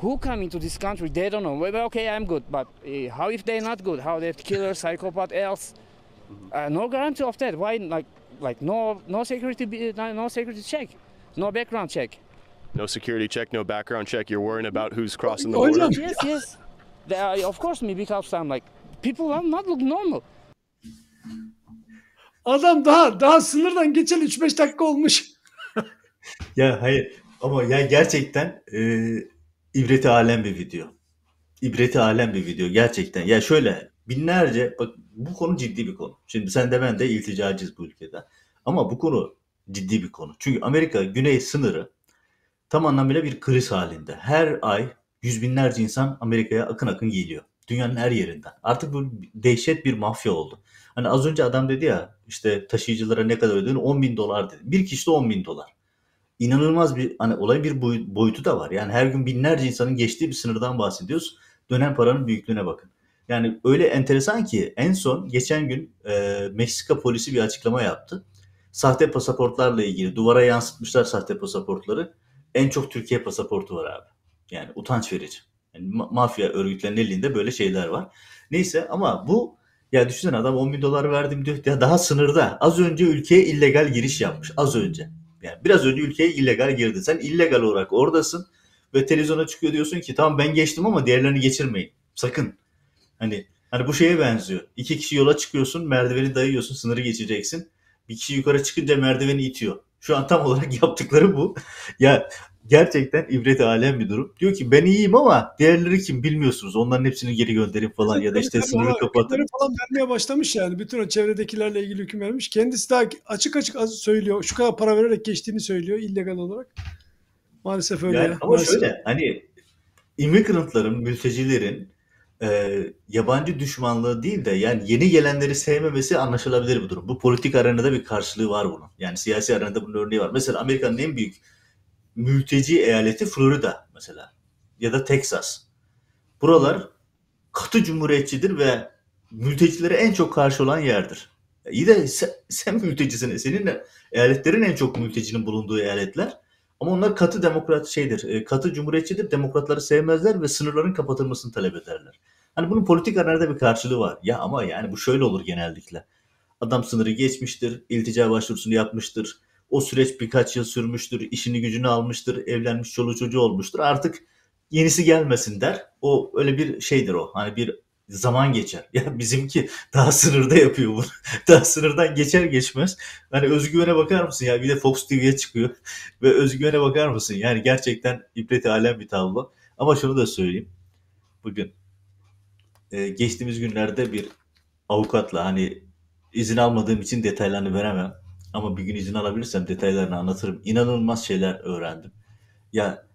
who come into this country they don't know well, okay i'm good but uh, how if they're not good how they kill a psychopath else mm-hmm. uh, no guarantee of that why like like no no security no security check no background check No security check, no background check. You're worrying about who's crossing the oh, border. yes, yes. They are, of course, me because I'm like people are not look normal. Adam daha daha sınırdan geçen 3-5 dakika olmuş. ya hayır ama ya gerçekten e, ibreti alem bir video. İbreti alem bir video gerçekten. Ya şöyle binlerce bak bu konu ciddi bir konu. Şimdi sen de ben de ilticacıyız bu ülkeden. Ama bu konu ciddi bir konu. Çünkü Amerika güney sınırı tam anlamıyla bir kriz halinde. Her ay yüz binlerce insan Amerika'ya akın akın geliyor. Dünyanın her yerinden. Artık bu dehşet bir mafya oldu. Hani az önce adam dedi ya işte taşıyıcılara ne kadar ödediğini 10 bin dolar dedi. Bir kişi de 10 bin dolar. İnanılmaz bir hani olay bir boyutu da var. Yani her gün binlerce insanın geçtiği bir sınırdan bahsediyoruz. Dönen paranın büyüklüğüne bakın. Yani öyle enteresan ki en son geçen gün e, Meksika polisi bir açıklama yaptı. Sahte pasaportlarla ilgili duvara yansıtmışlar sahte pasaportları en çok Türkiye pasaportu var abi. Yani utanç verici. Yani ma- mafya örgütlerinin elinde böyle şeyler var. Neyse ama bu ya düşünsene adam 10 bin dolar verdim diyor. Ya daha sınırda. Az önce ülkeye illegal giriş yapmış. Az önce. Yani biraz önce ülkeye illegal girdi. Sen illegal olarak oradasın ve televizyona çıkıyor diyorsun ki tamam ben geçtim ama diğerlerini geçirmeyin. Sakın. Hani hani bu şeye benziyor. İki kişi yola çıkıyorsun, merdiveni dayıyorsun, sınırı geçeceksin. Bir kişi yukarı çıkınca merdiveni itiyor. Şu an tam olarak yaptıkları bu. ya gerçekten ibret alem bir durum. Diyor ki ben iyiyim ama diğerleri kim bilmiyorsunuz. Onların hepsini geri gönderin falan ya da işte sınırı kapatın. falan vermeye başlamış yani. Bütün o çevredekilerle ilgili hüküm vermiş. Kendisi daha açık açık az söylüyor. Şu kadar para vererek geçtiğini söylüyor illegal olarak. Maalesef öyle. Yani, ama Maalesef. şöyle hani immigrantların, mültecilerin e, yabancı düşmanlığı değil de yani yeni gelenleri sevmemesi anlaşılabilir bu durum. Bu politik arenada bir karşılığı var bunun. Yani siyasi arenada bunun örneği var. Mesela Amerika'nın en büyük mülteci eyaleti Florida mesela ya da Texas. Buralar katı cumhuriyetçidir ve mültecilere en çok karşı olan yerdir. İyi de sen, sen mültecisin. Senin eyaletlerin en çok mültecinin bulunduğu eyaletler. Ama onlar katı demokrat şeydir, ee, katı cumhuriyetçidir, demokratları sevmezler ve sınırların kapatılmasını talep ederler. Hani bunun politik anlarda bir karşılığı var. Ya ama yani bu şöyle olur genellikle. Adam sınırı geçmiştir, iltica başvurusunu yapmıştır, o süreç birkaç yıl sürmüştür, işini gücünü almıştır, evlenmiş çoluğu çocuğu olmuştur. Artık yenisi gelmesin der. O öyle bir şeydir o. Hani bir zaman geçer. Ya bizimki daha sınırda yapıyor bunu. daha sınırdan geçer geçmez. Hani özgüvene bakar mısın ya? Bir de Fox TV'ye çıkıyor ve özgüvene bakar mısın? Yani gerçekten ibreti alem bir tablo. Ama şunu da söyleyeyim. Bugün e, geçtiğimiz günlerde bir avukatla hani izin almadığım için detaylarını veremem. Ama bir gün izin alabilirsem detaylarını anlatırım. İnanılmaz şeyler öğrendim. Ya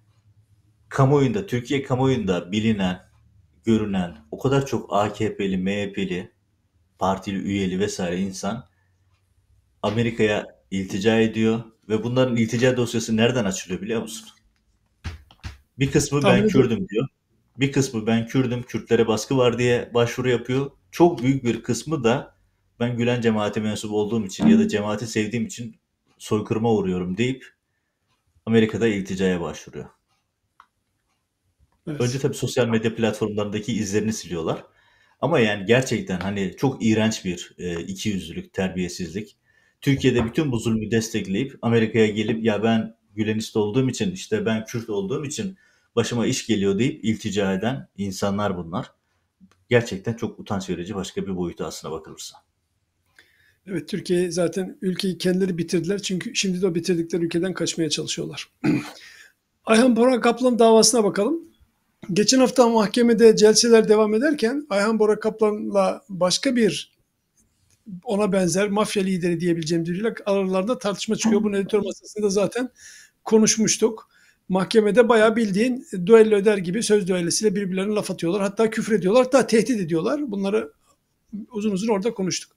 kamuoyunda, Türkiye kamuoyunda bilinen görünen o kadar çok AKP'li, MHP'li, partili üyeli vesaire insan Amerika'ya iltica ediyor ve bunların iltica dosyası nereden açılıyor biliyor musun? Bir kısmı Tabii ben de. Kürdüm diyor. Bir kısmı ben Kürdüm, Kürtlere baskı var diye başvuru yapıyor. Çok büyük bir kısmı da ben Gülen cemaati mensup olduğum için ya da cemaati sevdiğim için soykırıma uğruyorum deyip Amerika'da ilticaya başvuruyor. Evet. Önce tabii sosyal medya platformlarındaki izlerini siliyorlar. Ama yani gerçekten hani çok iğrenç bir e, ikiyüzlülük, terbiyesizlik. Türkiye'de bütün bu zulmü destekleyip Amerika'ya gelip ya ben Gülenist olduğum için işte ben Kürt olduğum için başıma iş geliyor deyip iltica eden insanlar bunlar. Gerçekten çok utanç verici başka bir boyutu aslına bakılırsa. Evet Türkiye zaten ülkeyi kendileri bitirdiler çünkü şimdi de o bitirdikleri ülkeden kaçmaya çalışıyorlar. Ayhan Boran Kaplan davasına bakalım. Geçen hafta mahkemede celseler devam ederken Ayhan Bora Kaplan'la başka bir ona benzer mafya lideri diyebileceğim biriyle aralarında tartışma çıkıyor. Bunun editör masasında zaten konuşmuştuk. Mahkemede bayağı bildiğin düello eder gibi söz düellesiyle birbirlerine laf atıyorlar. Hatta küfür ediyorlar. Hatta tehdit ediyorlar. Bunları uzun uzun orada konuştuk.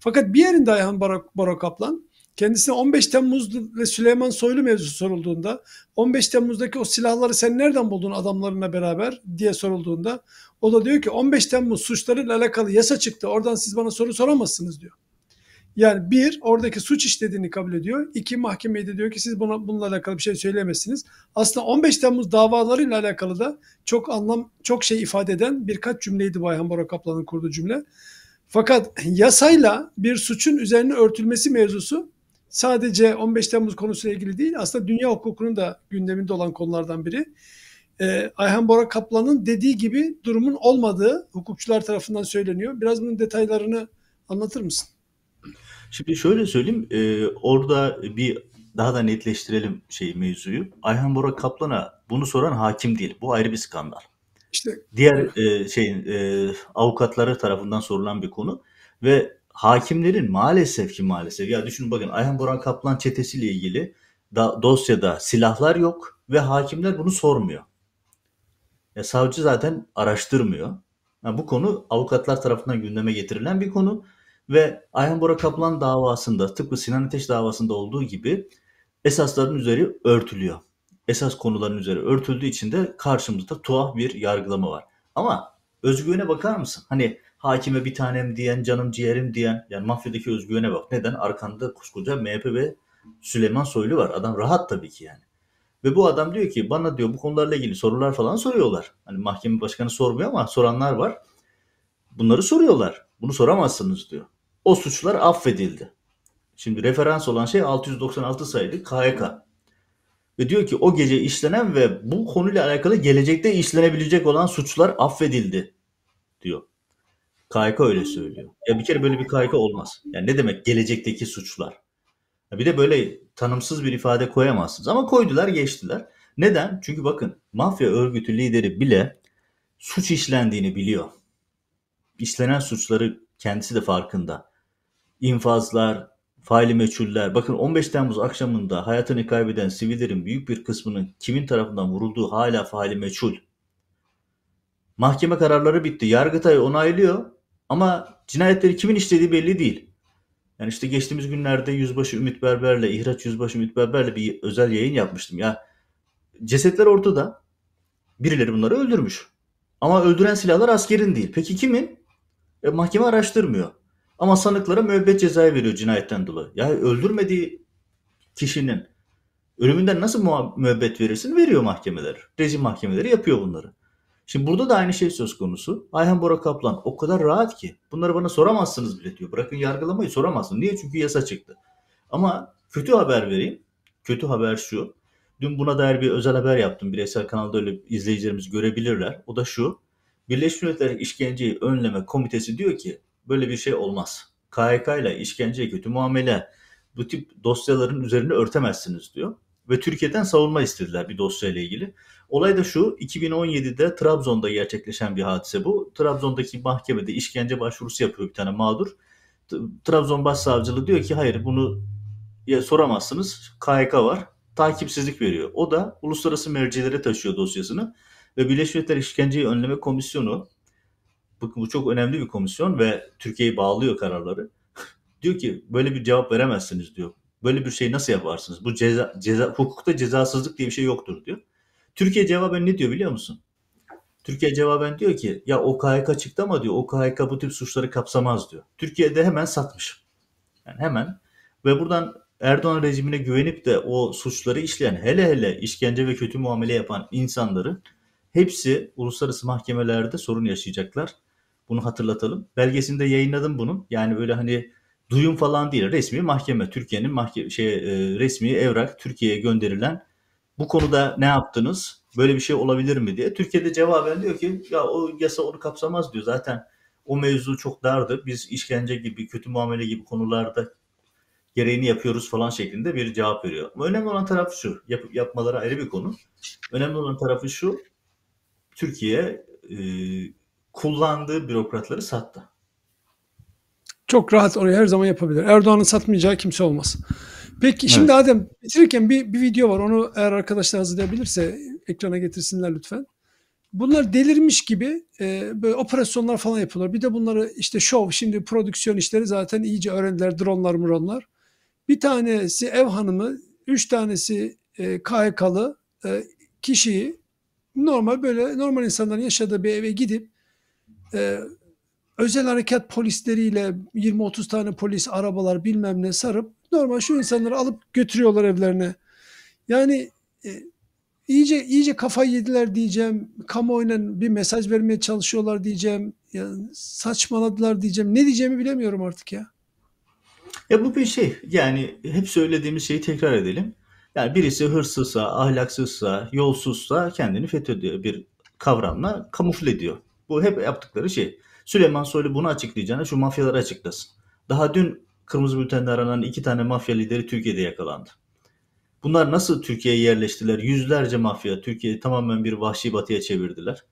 Fakat bir yerinde Ayhan Bora, Bora Kaplan Kendisine 15 Temmuz ve Süleyman Soylu mevzusu sorulduğunda 15 Temmuz'daki o silahları sen nereden buldun adamlarına beraber diye sorulduğunda o da diyor ki 15 Temmuz suçlarıyla alakalı yasa çıktı oradan siz bana soru soramazsınız diyor. Yani bir oradaki suç işlediğini kabul ediyor. İki mahkemeye de diyor ki siz buna, bununla alakalı bir şey söyleyemezsiniz. Aslında 15 Temmuz davalarıyla alakalı da çok anlam çok şey ifade eden birkaç cümleydi Bayhan Bora Kaplan'ın kurduğu cümle. Fakat yasayla bir suçun üzerine örtülmesi mevzusu sadece 15 Temmuz konusuyla ilgili değil aslında dünya hukukunun da gündeminde olan konulardan biri. E, Ayhan Bora Kaplan'ın dediği gibi durumun olmadığı hukukçular tarafından söyleniyor. Biraz bunun detaylarını anlatır mısın? Şimdi şöyle söyleyeyim e, orada bir daha da netleştirelim şey mevzuyu. Ayhan Bora Kaplan'a bunu soran hakim değil. Bu ayrı bir skandal. İşte diğer e, şeyin e, avukatları tarafından sorulan bir konu ve hakimlerin maalesef ki maalesef ya düşünün bakın Ayhan Boran Kaplan çetesiyle ilgili da, dosyada silahlar yok ve hakimler bunu sormuyor. Ya savcı zaten araştırmıyor. Yani bu konu avukatlar tarafından gündeme getirilen bir konu ve Ayhan Bora Kaplan davasında tıpkı Sinan Ateş davasında olduğu gibi esasların üzeri örtülüyor. Esas konuların üzeri örtüldüğü için de karşımızda tuhaf bir yargılama var. Ama özgüvene bakar mısın? Hani hakime bir tanem diyen, canım ciğerim diyen yani mafyadaki özgüvene bak. Neden? Arkanda koskoca MHP ve Süleyman Soylu var. Adam rahat tabii ki yani. Ve bu adam diyor ki bana diyor bu konularla ilgili sorular falan soruyorlar. Hani mahkeme başkanı sormuyor ama soranlar var. Bunları soruyorlar. Bunu soramazsınız diyor. O suçlar affedildi. Şimdi referans olan şey 696 sayılı KYK. Ve diyor ki o gece işlenen ve bu konuyla alakalı gelecekte işlenebilecek olan suçlar affedildi diyor. KYK öyle söylüyor. Ya bir kere böyle bir KYK olmaz. Yani ne demek gelecekteki suçlar? Ya bir de böyle tanımsız bir ifade koyamazsınız. Ama koydular geçtiler. Neden? Çünkü bakın mafya örgütü lideri bile suç işlendiğini biliyor. İşlenen suçları kendisi de farkında. İnfazlar, faili meçhuller. Bakın 15 Temmuz akşamında hayatını kaybeden sivillerin büyük bir kısmının kimin tarafından vurulduğu hala faili meçhul. Mahkeme kararları bitti. Yargıtay onaylıyor. Ama cinayetleri kimin işlediği belli değil. Yani işte geçtiğimiz günlerde Yüzbaşı Ümit Berber'le, İhraç Yüzbaşı Ümit Berber'le bir özel yayın yapmıştım. Ya cesetler ortada. Birileri bunları öldürmüş. Ama öldüren silahlar askerin değil. Peki kimin? E, mahkeme araştırmıyor. Ama sanıklara müebbet cezayı veriyor cinayetten dolayı. Ya öldürmediği kişinin ölümünden nasıl müebbet verirsin? Veriyor mahkemeler. Rejim mahkemeleri yapıyor bunları. Şimdi burada da aynı şey söz konusu. Ayhan Bora Kaplan o kadar rahat ki bunları bana soramazsınız bile diyor. Bırakın yargılamayı soramazsın. Niye? Çünkü yasa çıktı. Ama kötü haber vereyim. Kötü haber şu. Dün buna dair bir özel haber yaptım. Bireysel kanalda öyle izleyicilerimiz görebilirler. O da şu. Birleşmiş Milletler İşkenceyi Önleme Komitesi diyor ki böyle bir şey olmaz. KHK ile işkenceye kötü muamele bu tip dosyaların üzerine örtemezsiniz diyor. Ve Türkiye'den savunma istediler bir dosyayla ilgili. Olay da şu 2017'de Trabzon'da gerçekleşen bir hadise bu. Trabzon'daki mahkemede işkence başvurusu yapıyor bir tane mağdur. Trabzon Başsavcılığı diyor ki hayır bunu ya soramazsınız. KYK var. Takipsizlik veriyor. O da uluslararası mercilere taşıyor dosyasını. Ve Birleşmiş Milletler İşkenceyi Önleme Komisyonu bu, bu çok önemli bir komisyon ve Türkiye'yi bağlıyor kararları. diyor ki böyle bir cevap veremezsiniz diyor. Böyle bir şey nasıl yaparsınız? Bu ceza, ceza hukukta cezasızlık diye bir şey yoktur diyor. Türkiye cevaben ne diyor biliyor musun? Türkiye cevaben diyor ki ya o KHK çıktı ama diyor o KHK bu tip suçları kapsamaz diyor. Türkiye'de hemen satmış. Yani hemen ve buradan Erdoğan rejimine güvenip de o suçları işleyen hele hele işkence ve kötü muamele yapan insanların hepsi uluslararası mahkemelerde sorun yaşayacaklar. Bunu hatırlatalım. Belgesinde yayınladım bunun. Yani böyle hani duyum falan değil. Resmi mahkeme. Türkiye'nin mahke şey, e, resmi evrak Türkiye'ye gönderilen bu konuda ne yaptınız? Böyle bir şey olabilir mi diye. Türkiye'de cevaben diyor ki ya o yasa onu kapsamaz diyor. Zaten o mevzu çok dardı. Biz işkence gibi, kötü muamele gibi konularda gereğini yapıyoruz falan şeklinde bir cevap veriyor. Ama önemli olan taraf şu. Yap, yapmaları ayrı bir konu. Önemli olan tarafı şu. Türkiye e, kullandığı bürokratları sattı. Çok rahat oraya her zaman yapabilir. Erdoğan'ın satmayacağı kimse olmaz. Peki şimdi evet. Adem bitirirken bir, bir video var. Onu eğer arkadaşlar hazırlayabilirse ekrana getirsinler lütfen. Bunlar delirmiş gibi e, böyle operasyonlar falan yapıyorlar. Bir de bunları işte şov şimdi prodüksiyon işleri zaten iyice öğrendiler. Dronlar mronlar. Bir tanesi ev hanımı, üç tanesi e, KHK'lı e, kişiyi normal böyle normal insanların yaşadığı bir eve gidip e, özel harekat polisleriyle 20-30 tane polis arabalar bilmem ne sarıp normal şu insanları alıp götürüyorlar evlerine. Yani e, iyice iyice kafayı yediler diyeceğim. Kamuoyuna bir mesaj vermeye çalışıyorlar diyeceğim. Yani saçmaladılar diyeceğim. Ne diyeceğimi bilemiyorum artık ya. Ya bu bir şey yani hep söylediğimiz şeyi tekrar edelim. Yani birisi hırsızsa, ahlaksızsa, yolsuzsa kendini fethediyor bir kavramla kamufle ediyor. Bu hep yaptıkları şey. Süleyman Soylu bunu açıklayacağına şu mafyaları açıklasın. Daha dün kırmızı bültenle aranan iki tane mafya lideri Türkiye'de yakalandı. Bunlar nasıl Türkiye'ye yerleştiler? Yüzlerce mafya Türkiye'yi tamamen bir vahşi batıya çevirdiler.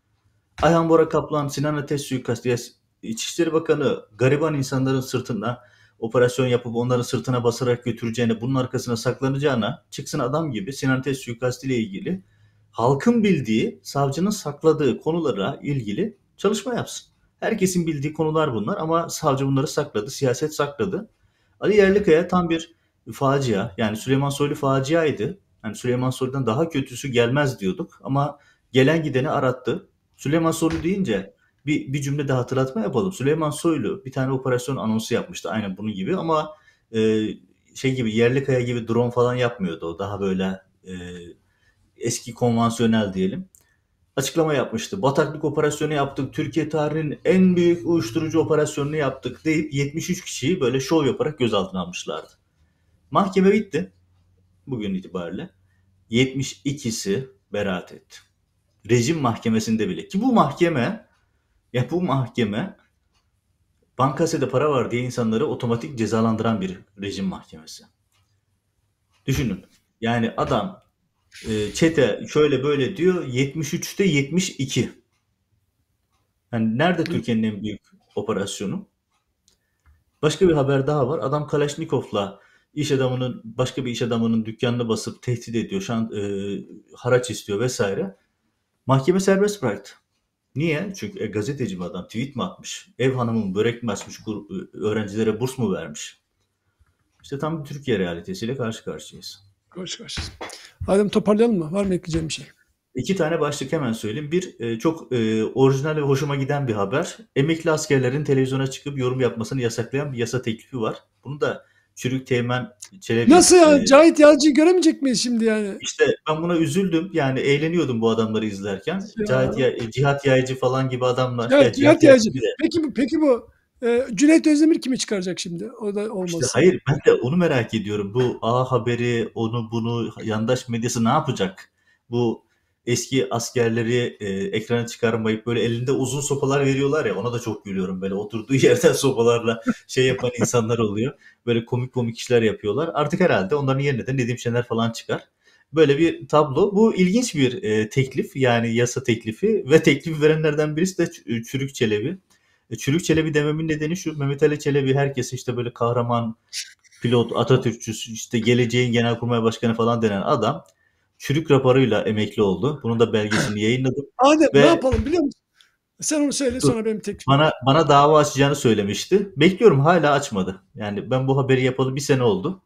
Ayhan Bora Kaplan, Sinan Ateş suikastı, İçişleri Bakanı gariban insanların sırtına operasyon yapıp onların sırtına basarak götüreceğine, bunun arkasına saklanacağına çıksın adam gibi Sinan Ateş suikastı ile ilgili halkın bildiği, savcının sakladığı konulara ilgili çalışma yapsın. Herkesin bildiği konular bunlar ama savcı bunları sakladı, siyaset sakladı. Ali Yerlikaya tam bir facia. Yani Süleyman Soylu faciaydı. Yani Süleyman Soylu'dan daha kötüsü gelmez diyorduk ama gelen gideni arattı. Süleyman Soylu deyince bir, bir cümle de hatırlatma yapalım. Süleyman Soylu bir tane operasyon anonsu yapmıştı aynen bunun gibi ama e, şey gibi yerli kaya gibi drone falan yapmıyordu o. Daha böyle e, eski konvansiyonel diyelim açıklama yapmıştı. Bataklık operasyonu yaptık. Türkiye tarihinin en büyük uyuşturucu operasyonunu yaptık deyip 73 kişiyi böyle şov yaparak gözaltına almışlardı. Mahkeme bitti. Bugün itibariyle. 72'si beraat etti. Rejim mahkemesinde bile. Ki bu mahkeme ya bu mahkeme bankasede para var diye insanları otomatik cezalandıran bir rejim mahkemesi. Düşünün. Yani adam ee, çete şöyle böyle diyor 73'te 72. Yani nerede Türkiye'nin en büyük operasyonu? Başka bir haber daha var. Adam Kalaşnikov'la iş adamının başka bir iş adamının dükkanına basıp tehdit ediyor, şan, e, haraç istiyor vesaire. Mahkeme serbest bıraktı. Niye? Çünkü e, gazeteci bir adam tweet mi atmış? Ev hanımın börek mi açmış? E, öğrencilere burs mu vermiş? İşte tam bir Türkiye realitesiyle karşı karşıyayız. Karşı karşıyayız. Adem toparlayalım mı? Var mı ekleyeceğim bir şey? İki tane başlık hemen söyleyeyim. Bir e, çok e, orijinal ve hoşuma giden bir haber. Emekli askerlerin televizyona çıkıp yorum yapmasını yasaklayan bir yasa teklifi var. Bunu da Çürük Teğmen Çelebi... Nasıl ya? E, Cahit Yalçı'yı göremeyecek miyiz şimdi yani? İşte ben buna üzüldüm. Yani eğleniyordum bu adamları izlerken. Ya. Cahit ya, Cihat Yaycı falan gibi adamlar. Evet, ya, Cihat, Cihat Yaycı. Yaycı. Peki, peki bu ee, Cüneyt Özdemir kimi çıkaracak şimdi? O da olmaz. İşte hayır ben de onu merak ediyorum. Bu A Haberi, onu bunu yandaş medyası ne yapacak? Bu eski askerleri e, ekrana çıkarmayıp böyle elinde uzun sopalar veriyorlar ya ona da çok gülüyorum böyle oturduğu yerden sopalarla şey yapan insanlar oluyor. Böyle komik komik işler yapıyorlar. Artık herhalde onların yerine de Nedim Şener falan çıkar. Böyle bir tablo. Bu ilginç bir e, teklif yani yasa teklifi ve teklifi verenlerden birisi de Çürük Çelebi. E, çürük Çelebi dememin nedeni şu Mehmet Ali Çelebi herkes işte böyle kahraman, pilot, Atatürkçüsü, işte geleceğin genelkurmay başkanı falan denen adam çürük raporuyla emekli oldu. Bunun da belgesini yayınladım. Adem Ve ne yapalım biliyor musun? Sen onu söyle sonra benim tek Bana, bana dava açacağını söylemişti. Bekliyorum hala açmadı. Yani ben bu haberi yapalı bir sene oldu.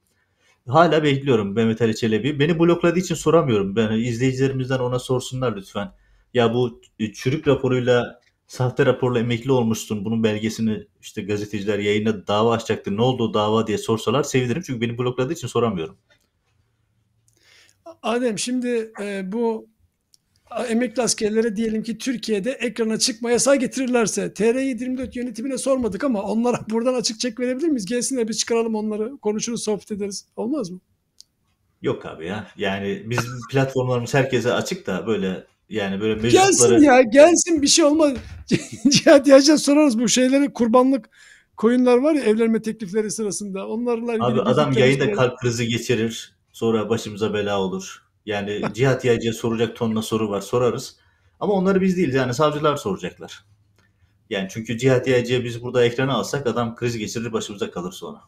Hala bekliyorum Mehmet Ali Çelebi. Beni blokladığı için soramıyorum. Ben izleyicilerimizden ona sorsunlar lütfen. Ya bu e, çürük raporuyla sahte raporla emekli olmuşsun. Bunun belgesini işte gazeteciler yayına dava açacaktı. Ne oldu o dava diye sorsalar sevinirim. Çünkü beni blokladığı için soramıyorum. Adem şimdi e, bu emekli askerlere diyelim ki Türkiye'de ekrana çıkma yasağı getirirlerse TR724 yönetimine sormadık ama onlara buradan açık çek verebilir miyiz? Gelsinler bir çıkaralım onları konuşuruz sohbet ederiz. Olmaz mı? Yok abi ya. Yani bizim platformlarımız herkese açık da böyle yani böyle mevcutları... Gelsin ya gelsin bir şey olmaz. Cihat Yaşar sorarız bu şeyleri kurbanlık koyunlar var ya evlenme teklifleri sırasında. Onlarla Abi adam yayında kalp krizi geçirir. Sonra başımıza bela olur. Yani Cihat Yaşar soracak tonla soru var sorarız. Ama onları biz değil yani savcılar soracaklar. Yani çünkü Cihat Yaşar'ı biz burada ekrana alsak adam kriz geçirir başımıza kalır sonra.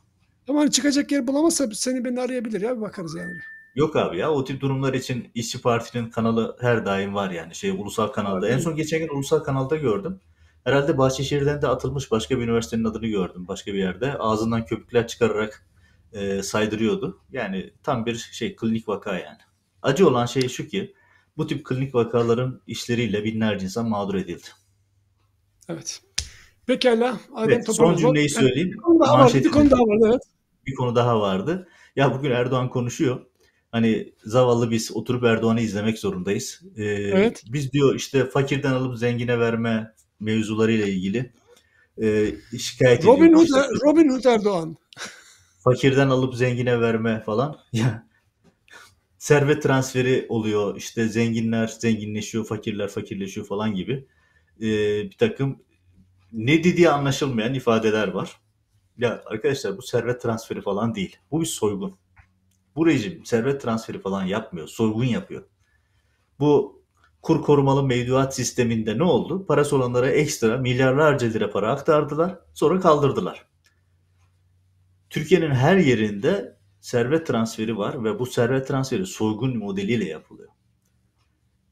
Ama hani çıkacak yer bulamazsa seni beni arayabilir ya bir bakarız yani. Yok abi ya o tip durumlar için İşçi Parti'nin kanalı her daim var yani şey ulusal kanalda. En son geçen gün ulusal kanalda gördüm. Herhalde Bahçeşehir'den de atılmış başka bir üniversitenin adını gördüm başka bir yerde. Ağzından köpükler çıkararak e, saydırıyordu. Yani tam bir şey klinik vaka yani. Acı olan şey şu ki bu tip klinik vakaların işleriyle binlerce insan mağdur edildi. Evet. Pekala. Adem evet, son cümleyi söyleyeyim. Bir konu daha vardı. Evet. Bir konu daha vardı. Ya bugün Erdoğan konuşuyor. Hani zavallı biz oturup Erdoğan'ı izlemek zorundayız. Ee, evet. Biz diyor işte fakirden alıp zengine verme mevzularıyla ilgili e, şikayet Robin ediyor. Hood, işte, Robin Hood Erdoğan. Fakirden alıp zengine verme falan. servet transferi oluyor. İşte zenginler zenginleşiyor, fakirler fakirleşiyor falan gibi. E, bir takım ne dediği anlaşılmayan ifadeler var. Ya arkadaşlar bu servet transferi falan değil. Bu bir soygun. Bu rejim servet transferi falan yapmıyor. Soygun yapıyor. Bu kur korumalı mevduat sisteminde ne oldu? Parası olanlara ekstra milyarlarca lira para aktardılar. Sonra kaldırdılar. Türkiye'nin her yerinde servet transferi var ve bu servet transferi soygun modeliyle yapılıyor.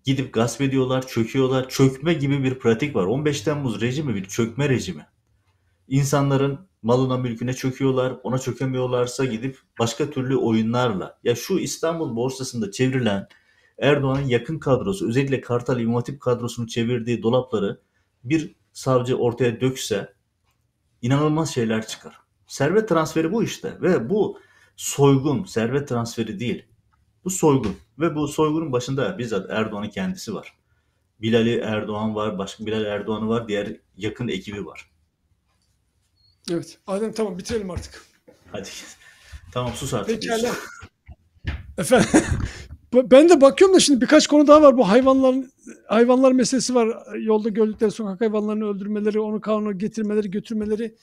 Gidip gasp ediyorlar, çöküyorlar. Çökme gibi bir pratik var. 15 Temmuz rejimi bir çökme rejimi. İnsanların malına mülküne çöküyorlar. Ona çökemiyorlarsa gidip başka türlü oyunlarla. Ya şu İstanbul borsasında çevrilen Erdoğan'ın yakın kadrosu özellikle Kartal İmam kadrosunu çevirdiği dolapları bir savcı ortaya dökse inanılmaz şeyler çıkar. Servet transferi bu işte ve bu soygun servet transferi değil. Bu soygun ve bu soygunun başında bizzat Erdoğan'ın kendisi var. Bilal Erdoğan var, başka Bilal Erdoğan'ı var, diğer yakın ekibi var. Evet. Adem tamam bitirelim artık. Hadi. Tamam sus artık. Pekala. Efendim ben de bakıyorum da şimdi birkaç konu daha var. Bu hayvanların hayvanlar meselesi var. Yolda gördükleri sokak hayvanlarını öldürmeleri, onu kanuna getirmeleri, götürmeleri.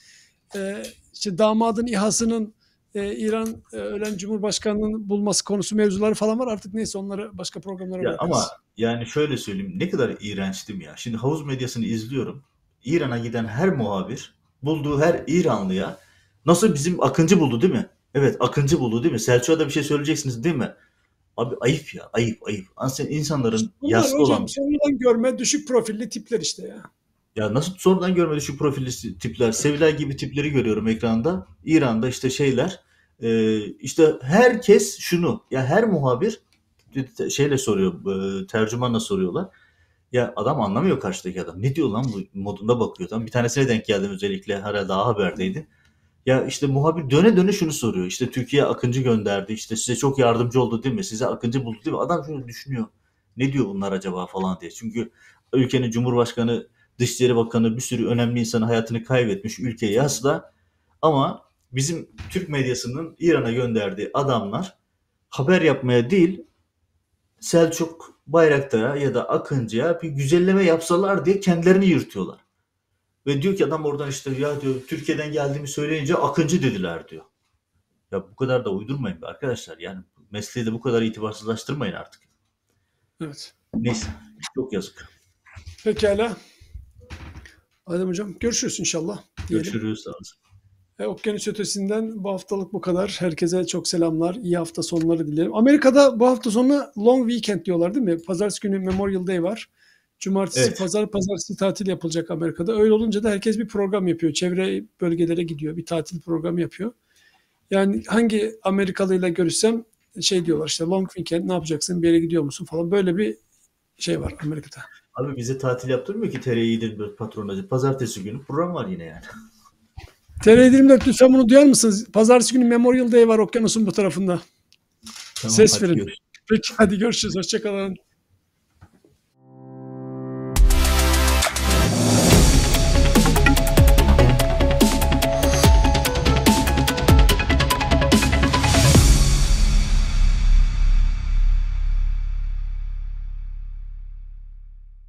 Ee, işte damadın İHA'sının e, İran e, ölen Cumhurbaşkanı'nın bulması konusu mevzuları falan var. Artık neyse onları başka programlara ya bakarız. Ama yani şöyle söyleyeyim ne kadar iğrençtim ya. Şimdi havuz medyasını izliyorum. İran'a giden her muhabir bulduğu her İranlıya nasıl bizim Akıncı buldu değil mi? Evet Akıncı buldu değil mi? Selçuk'a da bir şey söyleyeceksiniz değil mi? Abi ayıp ya ayıp ayıp. Sen insanların işte yaslı hocam, olan... Sonradan görme düşük profilli tipler işte ya. Ya nasıl sonradan görme düşük profilli tipler? Sevilay gibi tipleri görüyorum ekranda. İran'da işte şeyler. E, işte herkes şunu ya her muhabir şeyle soruyor e, tercümanla soruyorlar. Ya adam anlamıyor karşıdaki adam. Ne diyor lan bu modunda bakıyor. Tam bir tanesine denk geldim özellikle herhalde daha haberdeydi. Ya işte muhabir döne döne şunu soruyor. İşte Türkiye Akıncı gönderdi. İşte size çok yardımcı oldu değil mi? Size Akıncı buldu değil mi? Adam şöyle düşünüyor. Ne diyor bunlar acaba falan diye. Çünkü ülkenin Cumhurbaşkanı, Dışişleri Bakanı bir sürü önemli insanı hayatını kaybetmiş ülkeye yasla. Ama bizim Türk medyasının İran'a gönderdiği adamlar haber yapmaya değil Selçuk Bayraktar'a ya da Akıncı'ya bir güzelleme yapsalar diye kendilerini yırtıyorlar. Ve diyor ki adam oradan işte ya diyor Türkiye'den geldiğimi söyleyince Akıncı dediler diyor. Ya bu kadar da uydurmayın be arkadaşlar. Yani mesleği de bu kadar itibarsızlaştırmayın artık. Evet. Neyse. Çok yazık. Pekala. Adem Hocam görüşürüz inşallah. Diyelim. Görüşürüz. Sağ olun. E, Okyanus ötesinden bu haftalık bu kadar. Herkese çok selamlar. İyi hafta sonları dilerim. Amerika'da bu hafta sonu long weekend diyorlar değil mi? Pazartesi günü Memorial Day var. Cumartesi, evet. pazar, pazartesi tatil yapılacak Amerika'da. Öyle olunca da herkes bir program yapıyor. Çevre bölgelere gidiyor. Bir tatil programı yapıyor. Yani hangi Amerikalıyla görüşsem şey diyorlar işte long weekend ne yapacaksın bir yere gidiyor musun falan böyle bir şey var Amerika'da. Abi bize tatil yaptırmıyor ki TRT'yi patronacı. Pazartesi günü program var yine yani. TR24 lütfen bunu duyar mısınız? Pazartesi günü Memorial Day var okyanusun bu tarafında. Tamam, Ses verin. Görüşürüz. Peki hadi görüşürüz. Hoşçakalın.